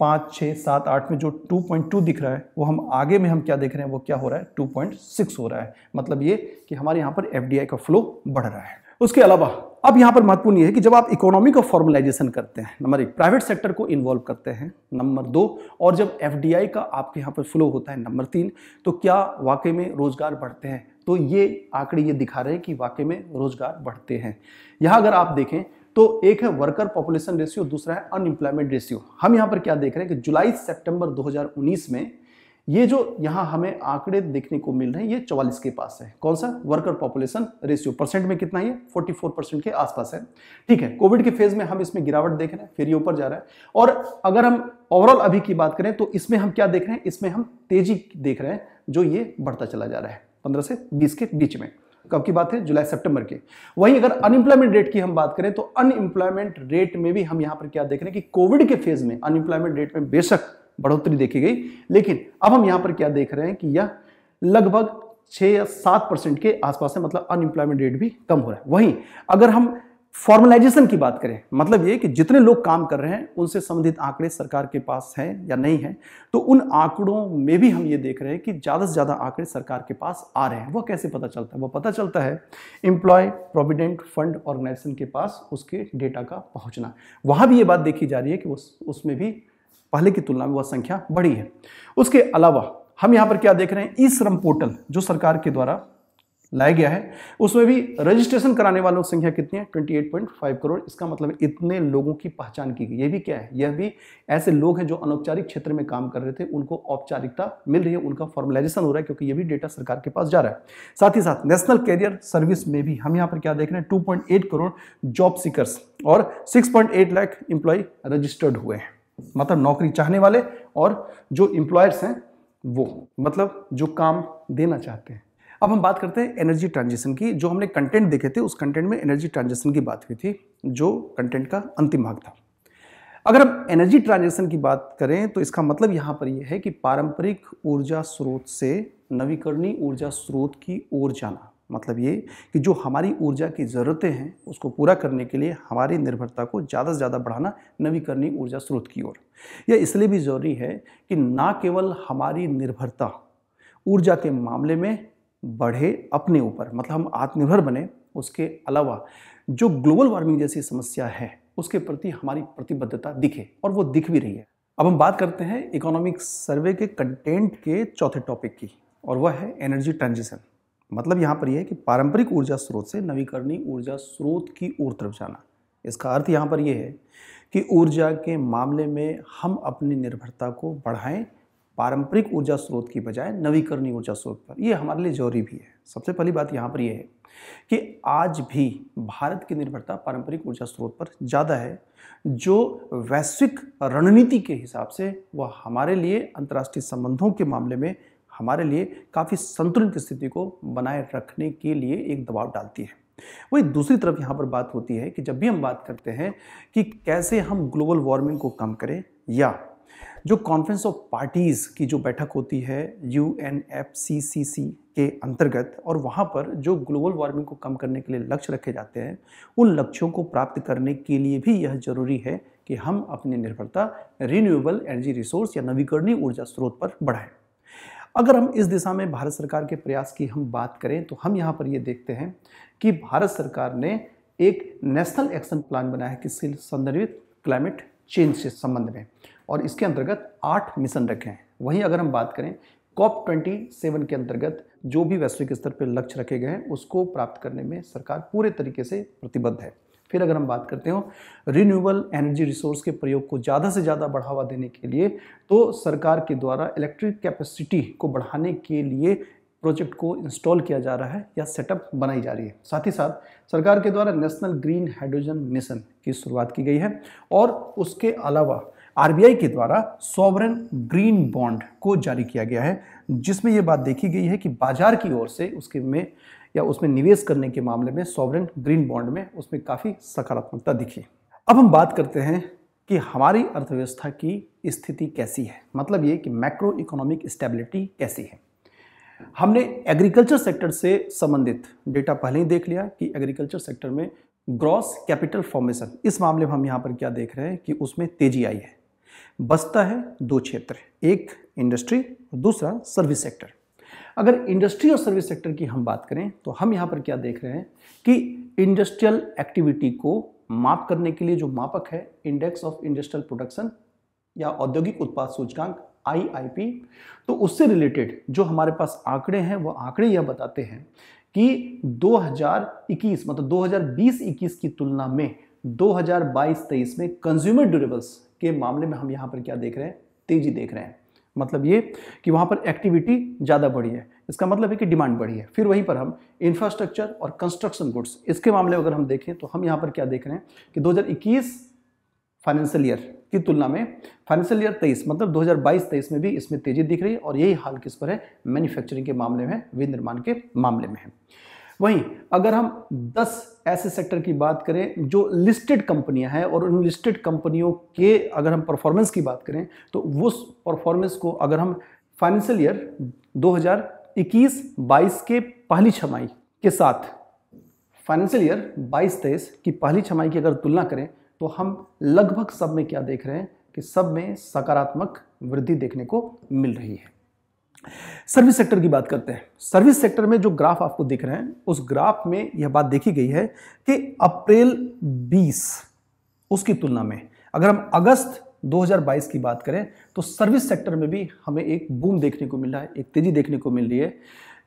Speaker 1: पाँच छः सात आठ में जो 2.2 दिख रहा है वो हम आगे में हम क्या देख रहे हैं वो क्या हो रहा है 2.6 हो रहा है मतलब ये कि हमारे यहाँ पर एफ का फ्लो बढ़ रहा है उसके अलावा अब यहाँ पर महत्वपूर्ण ये है कि जब आप इकोनॉमी का फॉर्मलाइजेशन करते हैं नंबर एक प्राइवेट सेक्टर को इन्वॉल्व करते हैं नंबर दो और जब एफ का आपके यहाँ पर फ्लो होता है नंबर तीन तो क्या वाकई में रोज़गार बढ़ते हैं तो ये आंकड़े ये दिखा रहे हैं कि वाकई में रोज़गार बढ़ते हैं यहाँ अगर आप देखें तो एक है वर्कर पॉपुलेशन रेशियो दूसरा है अनएम्प्लॉयमेंट रेशियो हम यहां पर क्या देख रहे हैं कि जुलाई सेप्टेंबर 2019 में ये जो यहां हमें आंकड़े देखने को मिल रहे हैं ये 44 के पास है कौन सा वर्कर पॉपुलेशन रेशियो परसेंट में कितना है 44 परसेंट के आसपास है ठीक है कोविड के फेज में हम इसमें गिरावट देख रहे हैं फिर ये ऊपर जा रहा है और अगर हम ओवरऑल अभी की बात करें तो इसमें हम क्या देख रहे हैं इसमें हम तेजी देख रहे हैं जो ये बढ़ता चला जा रहा है पंद्रह से बीस के बीच में कब की बात है जुलाई सितंबर के वहीं अगर अनएम्प्लॉयमेंट रेट की हम बात करें तो अनएम्प्लॉयमेंट रेट में भी हम यहां पर क्या देख रहे हैं कि कोविड के फेज में अनएम्प्लॉयमेंट रेट में बेशक बढ़ोतरी देखी गई लेकिन अब हम यहां पर क्या देख रहे हैं कि यह लगभग छह या सात परसेंट के आसपास है मतलब अनएम्प्लॉयमेंट रेट भी कम हो रहा है वहीं अगर हम फॉर्मलाइजेशन की बात करें मतलब ये कि जितने लोग काम कर रहे हैं उनसे संबंधित आंकड़े सरकार के पास हैं या नहीं हैं तो उन आंकड़ों में भी हम ये देख रहे हैं कि ज़्यादा से ज़्यादा आंकड़े सरकार के पास आ रहे हैं वह कैसे पता चलता है वह पता चलता है एम्प्लॉय प्रोविडेंट फंड ऑर्गेनाइजेशन के पास उसके डेटा का पहुँचना वहाँ भी ये बात देखी जा रही है कि उस उसमें भी पहले की तुलना में वह संख्या बढ़ी है उसके अलावा हम यहाँ पर क्या देख रहे हैं ई श्रम पोर्टल जो सरकार के द्वारा लाया गया है उसमें भी रजिस्ट्रेशन कराने वालों की संख्या कितनी है 28.5 करोड़ इसका मतलब इतने लोगों की पहचान की गई ये भी क्या है यह भी ऐसे लोग हैं जो अनौपचारिक क्षेत्र में काम कर रहे थे उनको औपचारिकता मिल रही है उनका फॉर्मलाइजेशन हो रहा है क्योंकि यह भी डेटा सरकार के पास जा रहा है साथ ही साथ नेशनल कैरियर सर्विस में भी हम यहाँ पर क्या देख रहे हैं टू करोड़ जॉब सीकर्स और सिक्स लाख एम्प्लॉय रजिस्टर्ड हुए हैं मतलब नौकरी चाहने वाले और जो इंप्लॉयर्स हैं वो मतलब जो काम देना चाहते हैं अब हम बात करते हैं एनर्जी ट्रांजिशन की जो हमने कंटेंट देखे थे उस कंटेंट में एनर्जी ट्रांजिशन की बात हुई थी जो कंटेंट का अंतिम भाग था अगर हम एनर्जी ट्रांजिशन की बात करें तो इसका मतलब यहाँ पर यह है कि पारंपरिक ऊर्जा स्रोत से नवीकरणीय ऊर्जा स्रोत की ओर जाना मतलब ये कि जो हमारी ऊर्जा की ज़रूरतें हैं उसको पूरा करने के लिए हमारी निर्भरता को ज़्यादा से ज़्यादा बढ़ाना नवीकरणीय ऊर्जा स्रोत की ओर यह इसलिए भी ज़रूरी है कि ना केवल हमारी निर्भरता ऊर्जा के मामले में बढ़े अपने ऊपर मतलब हम आत्मनिर्भर बने उसके अलावा जो ग्लोबल वार्मिंग जैसी समस्या है उसके प्रति हमारी प्रतिबद्धता दिखे और वो दिख भी रही है अब हम बात करते हैं इकोनॉमिक सर्वे के कंटेंट के चौथे टॉपिक की और वह है एनर्जी ट्रांजिशन मतलब यहाँ पर यह है कि पारंपरिक ऊर्जा स्रोत से नवीकरणीय ऊर्जा स्रोत की ओर तरफ जाना इसका अर्थ यहाँ पर यह है कि ऊर्जा के मामले में हम अपनी निर्भरता को बढ़ाएं पारंपरिक ऊर्जा स्रोत की बजाय नवीकरणीय ऊर्जा स्रोत पर ये हमारे लिए जरूरी भी है सबसे पहली बात यहाँ पर यह है कि आज भी भारत की निर्भरता पारंपरिक ऊर्जा स्रोत पर ज़्यादा है जो वैश्विक रणनीति के हिसाब से वह हमारे लिए अंतर्राष्ट्रीय संबंधों के मामले में हमारे लिए काफ़ी संतुलित स्थिति को बनाए रखने के लिए एक दबाव डालती है वही दूसरी तरफ यहाँ पर बात होती है कि जब भी हम बात करते हैं कि कैसे हम ग्लोबल वार्मिंग को कम करें या जो कॉन्फ्रेंस ऑफ पार्टीज़ की जो बैठक होती है U N F C C C के अंतर्गत और वहाँ पर जो ग्लोबल वार्मिंग को कम करने के लिए लक्ष्य रखे जाते हैं उन लक्ष्यों को प्राप्त करने के लिए भी यह जरूरी है कि हम अपनी निर्भरता रिन्यूएबल एनर्जी रिसोर्स या नवीकरणीय ऊर्जा स्रोत पर बढ़ाएं अगर हम इस दिशा में भारत सरकार के प्रयास की हम बात करें तो हम यहाँ पर ये देखते हैं कि भारत सरकार ने एक नेशनल एक्शन प्लान बनाया है किसके संदर्भित क्लाइमेट चेंज से संबंध में और इसके अंतर्गत आठ मिशन रखे हैं वहीं अगर हम बात करें कॉप ट्वेंटी सेवन के अंतर्गत जो भी वैश्विक स्तर पर लक्ष्य रखे गए हैं उसको प्राप्त करने में सरकार पूरे तरीके से प्रतिबद्ध है फिर अगर हम बात करते हो रिन्यूएबल एनर्जी रिसोर्स के प्रयोग को ज़्यादा से ज़्यादा बढ़ावा देने के लिए तो सरकार के द्वारा इलेक्ट्रिक कैपेसिटी को बढ़ाने के लिए प्रोजेक्ट को इंस्टॉल किया जा रहा है या सेटअप बनाई जा रही है साथ ही साथ सरकार के द्वारा नेशनल ग्रीन हाइड्रोजन मिशन की शुरुआत की गई है और उसके अलावा आरबीआई के द्वारा सॉवरन ग्रीन बॉन्ड को जारी किया गया है जिसमें यह बात देखी गई है कि बाजार की ओर से उसके में या उसमें निवेश करने के मामले में सॉवरन ग्रीन बॉन्ड में उसमें काफ़ी सकारात्मकता दिखी अब हम बात करते हैं कि हमारी अर्थव्यवस्था की स्थिति कैसी है मतलब ये कि मैक्रो इकोनॉमिक स्टेबिलिटी कैसी है हमने एग्रीकल्चर सेक्टर से संबंधित डेटा पहले ही देख लिया कि एग्रीकल्चर सेक्टर में ग्रॉस कैपिटल फॉर्मेशन इस मामले में हम यहाँ पर क्या देख रहे हैं कि उसमें तेजी आई है बसता है दो क्षेत्र एक इंडस्ट्री और दूसरा सर्विस सेक्टर अगर इंडस्ट्री और सर्विस सेक्टर की हम बात करें तो हम यहाँ पर क्या देख रहे हैं कि इंडस्ट्रियल एक्टिविटी को माप करने के लिए जो मापक है इंडेक्स ऑफ इंडस्ट्रियल प्रोडक्शन या औद्योगिक उत्पाद सूचकांक आई तो उससे रिलेटेड जो हमारे पास आंकड़े हैं वह आंकड़े यह बताते हैं कि 2021 मतलब 2020-21 की तुलना में 2022-23 में कंज्यूमर ड्यूरेबल्स के मामले में हम यहाँ पर क्या देख रहे हैं तेज़ी देख रहे हैं मतलब ये कि वहाँ पर एक्टिविटी ज़्यादा बढ़ी है इसका मतलब है कि डिमांड बढ़ी है फिर वहीं पर हम इंफ्रास्ट्रक्चर और कंस्ट्रक्शन गुड्स इसके मामले में अगर हम देखें तो हम यहाँ पर क्या देख रहे हैं कि 2021 फाइनेंशियल ईयर की तुलना में फाइनेंशियल ईयर 23 मतलब 2022-23 में भी इसमें तेज़ी दिख रही है और यही हाल किस पर है मैन्युफैक्चरिंग के मामले में विनिर्माण के मामले में है वहीं अगर हम 10 ऐसे सेक्टर की बात करें जो लिस्टेड कंपनियां हैं और उन लिस्टेड कंपनियों के अगर हम परफॉर्मेंस की बात करें तो उस परफॉर्मेंस को अगर हम फाइनेंशियल ईयर 2021-22 के पहली छमाई के साथ फाइनेंशियल ईयर 22-23 की पहली छमाई की अगर तुलना करें तो हम लगभग सब में क्या देख रहे हैं कि सब में सकारात्मक वृद्धि देखने को मिल रही है सर्विस सेक्टर की बात करते हैं सर्विस सेक्टर में जो ग्राफ आपको दिख रहे हैं उस ग्राफ में यह बात देखी गई है कि अप्रैल 20 उसकी तुलना में अगर हम अगस्त 2022 की बात करें तो सर्विस सेक्टर में भी हमें एक बूम देखने को मिल रहा है एक तेजी देखने को मिल रही है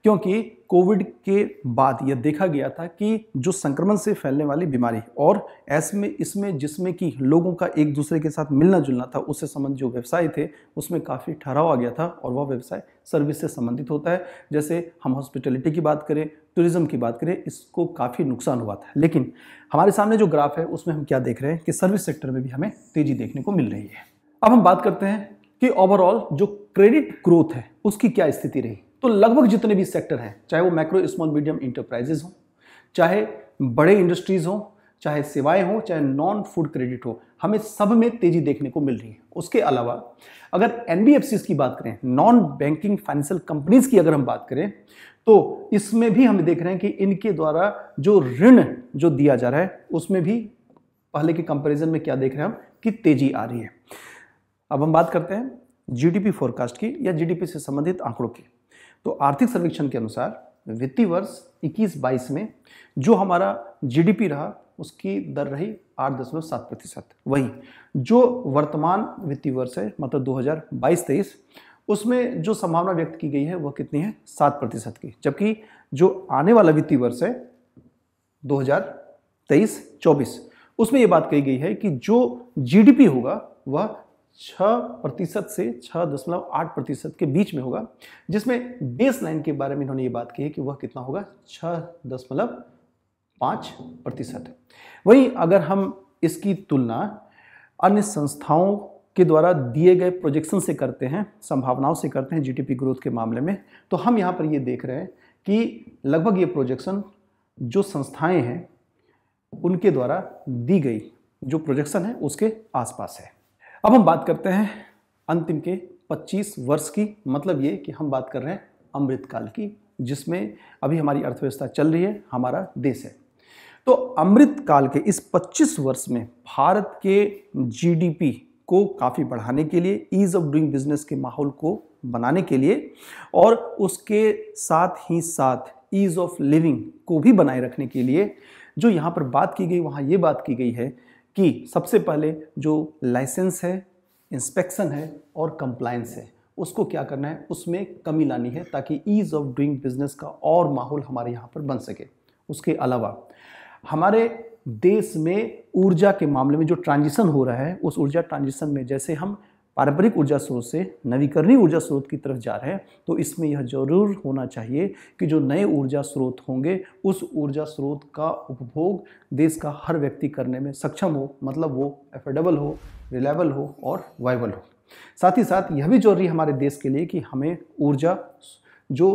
Speaker 1: क्योंकि कोविड के बाद यह देखा गया था कि जो संक्रमण से फैलने वाली बीमारी और ऐसे में इसमें जिसमें कि लोगों का एक दूसरे के साथ मिलना जुलना था उससे संबंधित जो व्यवसाय थे उसमें काफ़ी ठहराव आ गया था और वह व्यवसाय सर्विस से संबंधित होता है जैसे हम हॉस्पिटलिटी की बात करें टूरिज़्म की बात करें इसको काफ़ी नुकसान हुआ था लेकिन हमारे सामने जो ग्राफ है उसमें हम क्या देख रहे हैं कि सर्विस सेक्टर में भी हमें तेज़ी देखने को मिल रही है अब हम बात करते हैं कि ओवरऑल जो क्रेडिट ग्रोथ है उसकी क्या स्थिति रही तो लगभग जितने भी सेक्टर हैं चाहे वो माइक्रो स्मॉल मीडियम इंटरप्राइजेज हों चाहे बड़े इंडस्ट्रीज़ हों चाहे सेवाएं हों चाहे नॉन फूड क्रेडिट हो हमें सब में तेजी देखने को मिल रही है उसके अलावा अगर एन की बात करें नॉन बैंकिंग फाइनेंशियल कंपनीज की अगर हम बात करें तो इसमें भी हम देख रहे हैं कि इनके द्वारा जो ऋण जो दिया जा रहा है उसमें भी पहले के कंपैरिजन में क्या देख रहे हैं हम कि तेजी आ रही है अब हम बात करते हैं जीडीपी फोरकास्ट की या जीडीपी से संबंधित आंकड़ों की तो आर्थिक सर्वेक्षण के अनुसार वित्तीय वर्ष इक्कीस बाईस में जो हमारा जीडीपी रहा उसकी दर रही आठ दशमलव सात प्रतिशत वहीं जो वर्तमान वित्तीय वर्ष है मतलब दो हज़ार बाईस तेईस उसमें जो संभावना व्यक्त की गई है वह कितनी है सात प्रतिशत की जबकि जो आने वाला वित्तीय वर्ष है दो हज़ार तेईस चौबीस उसमें यह बात कही गई है कि जो जीडीपी होगा वह छः प्रतिशत से छः दशमलव आठ प्रतिशत के बीच में होगा जिसमें बेस लाइन के बारे में इन्होंने ये बात की है कि वह कितना होगा छः दशमलव पाँच प्रतिशत वहीं अगर हम इसकी तुलना अन्य संस्थाओं के द्वारा दिए गए प्रोजेक्शन से करते हैं संभावनाओं से करते हैं जीडीपी ग्रोथ के मामले में तो हम यहाँ पर ये देख रहे हैं कि लगभग ये प्रोजेक्शन जो संस्थाएं हैं उनके द्वारा दी गई जो प्रोजेक्शन है उसके आसपास है अब हम बात करते हैं अंतिम के 25 वर्ष की मतलब ये कि हम बात कर रहे हैं अमृतकाल की जिसमें अभी हमारी अर्थव्यवस्था चल रही है हमारा देश है तो अमृतकाल के इस 25 वर्ष में भारत के जीडीपी को काफ़ी बढ़ाने के लिए ईज़ ऑफ डूइंग बिजनेस के माहौल को बनाने के लिए और उसके साथ ही साथ ईज़ ऑफ लिविंग को भी बनाए रखने के लिए जो यहाँ पर बात की गई वहाँ ये बात की गई है कि सबसे पहले जो लाइसेंस है इंस्पेक्शन है और कंप्लायंस है उसको क्या करना है उसमें कमी लानी है ताकि ईज़ ऑफ डूइंग बिजनेस का और माहौल हमारे यहाँ पर बन सके उसके अलावा हमारे देश में ऊर्जा के मामले में जो ट्रांजिशन हो रहा है उस ऊर्जा ट्रांजिशन में जैसे हम पारंपरिक ऊर्जा स्रोत से नवीकरणीय ऊर्जा स्रोत की तरफ जा रहे हैं तो इसमें यह जरूर होना चाहिए कि जो नए ऊर्जा स्रोत होंगे उस ऊर्जा स्रोत का उपभोग देश का हर व्यक्ति करने में सक्षम हो मतलब वो एफोर्डेबल हो रिलायबल हो और वाइबल हो साथ ही साथ यह भी जरूरी हमारे देश के लिए कि हमें ऊर्जा जो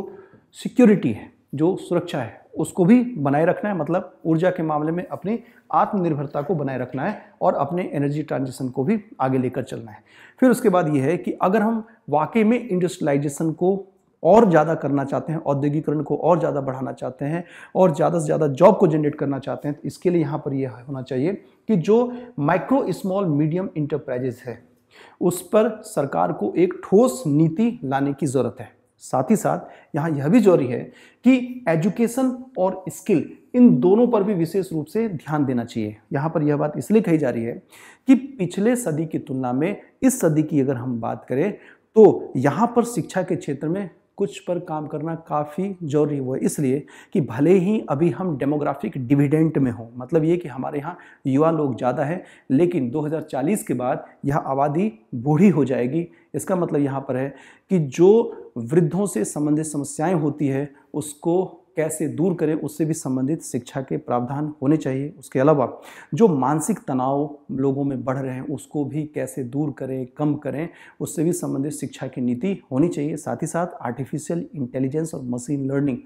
Speaker 1: सिक्योरिटी है जो सुरक्षा है उसको भी बनाए रखना है मतलब ऊर्जा के मामले में अपनी आत्मनिर्भरता को बनाए रखना है और अपने एनर्जी ट्रांजिशन को भी आगे लेकर चलना है फिर उसके बाद ये है कि अगर हम वाकई में इंडस्ट्रियलाइजेशन को और ज़्यादा करना चाहते हैं औद्योगिकरण को और ज़्यादा बढ़ाना चाहते हैं और ज़्यादा से ज़्यादा जॉब को जनरेट करना चाहते हैं तो इसके लिए यहाँ पर यह होना चाहिए कि जो माइक्रो स्मॉल मीडियम इंटरप्राइजेज है उस पर सरकार को एक ठोस नीति लाने की ज़रूरत है साथ ही साथ यहाँ यह भी जरूरी है कि एजुकेशन और स्किल इन दोनों पर भी विशेष रूप से ध्यान देना चाहिए यहाँ पर यह बात इसलिए कही जा रही है कि पिछले सदी की तुलना में इस सदी की अगर हम बात करें तो यहाँ पर शिक्षा के क्षेत्र में कुछ पर काम करना काफ़ी ज़रूरी हुआ इसलिए कि भले ही अभी हम डेमोग्राफिक डिविडेंट में हों मतलब ये कि हमारे यहाँ युवा लोग ज़्यादा हैं लेकिन 2040 के बाद यह आबादी बूढ़ी हो जाएगी इसका मतलब यहाँ पर है कि जो वृद्धों से संबंधित समस्याएं होती है उसको कैसे दूर करें उससे भी संबंधित शिक्षा के प्रावधान होने चाहिए उसके अलावा जो मानसिक तनाव लोगों में बढ़ रहे हैं उसको भी कैसे दूर करें कम करें उससे भी संबंधित शिक्षा की नीति होनी चाहिए साथ ही साथ आर्टिफिशियल इंटेलिजेंस और मशीन लर्निंग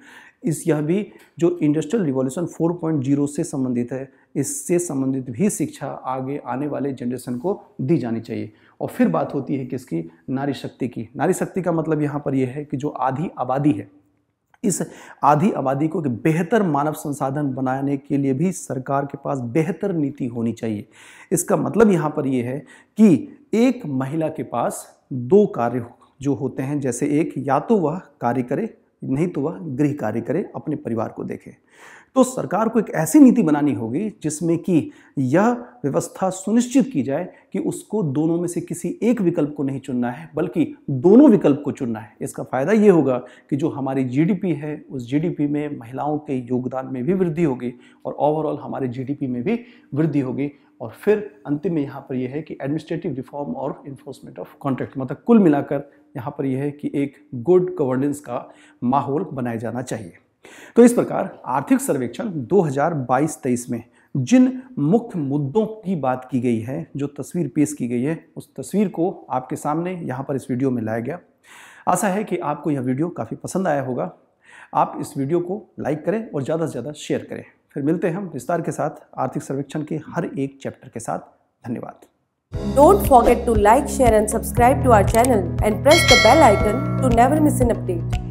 Speaker 1: इस यह भी जो इंडस्ट्रियल रिवॉल्यूशन 4.0 से संबंधित है इससे संबंधित भी शिक्षा आगे आने वाले जनरेशन को दी जानी चाहिए और फिर बात होती है किसकी नारी शक्ति की नारी शक्ति का मतलब यहाँ पर यह है कि जो आधी आबादी है इस आधी आबादी को बेहतर मानव संसाधन बनाने के लिए भी सरकार के पास बेहतर नीति होनी चाहिए इसका मतलब यहाँ पर यह है कि एक महिला के पास दो कार्य जो होते हैं जैसे एक या तो वह कार्य करे नहीं तो वह गृह कार्य करे अपने परिवार को देखे तो सरकार को एक ऐसी नीति बनानी होगी जिसमें कि यह व्यवस्था सुनिश्चित की जाए कि उसको दोनों में से किसी एक विकल्प को नहीं चुनना है बल्कि दोनों विकल्प को चुनना है इसका फ़ायदा ये होगा कि जो हमारी जीडीपी है उस जीडीपी में महिलाओं के योगदान में भी वृद्धि होगी और ओवरऑल हमारे जीडीपी में भी वृद्धि होगी और फिर अंतिम में यहाँ पर यह है कि एडमिनिस्ट्रेटिव रिफॉर्म और इन्फोर्समेंट ऑफ कॉन्ट्रैक्ट मतलब कुल मिलाकर यहाँ पर यह है कि एक गुड गवर्नेंस का माहौल बनाया जाना चाहिए तो इस प्रकार आर्थिक सर्वेक्षण 2022-23 में जिन मुख्य मुद्दों की बात की गई है जो तस्वीर पेश की गई है उस तस्वीर को आपके सामने यहाँ पर इस वीडियो में लाया गया आशा है कि आपको यह वीडियो काफ़ी पसंद आया होगा आप इस वीडियो को लाइक करें और ज़्यादा से ज़्यादा शेयर करें फिर मिलते हैं हम विस्तार के साथ आर्थिक सर्वेक्षण के हर एक चैप्टर के साथ धन्यवाद Don't forget to like, share and subscribe to our channel and press the bell icon to never miss an update.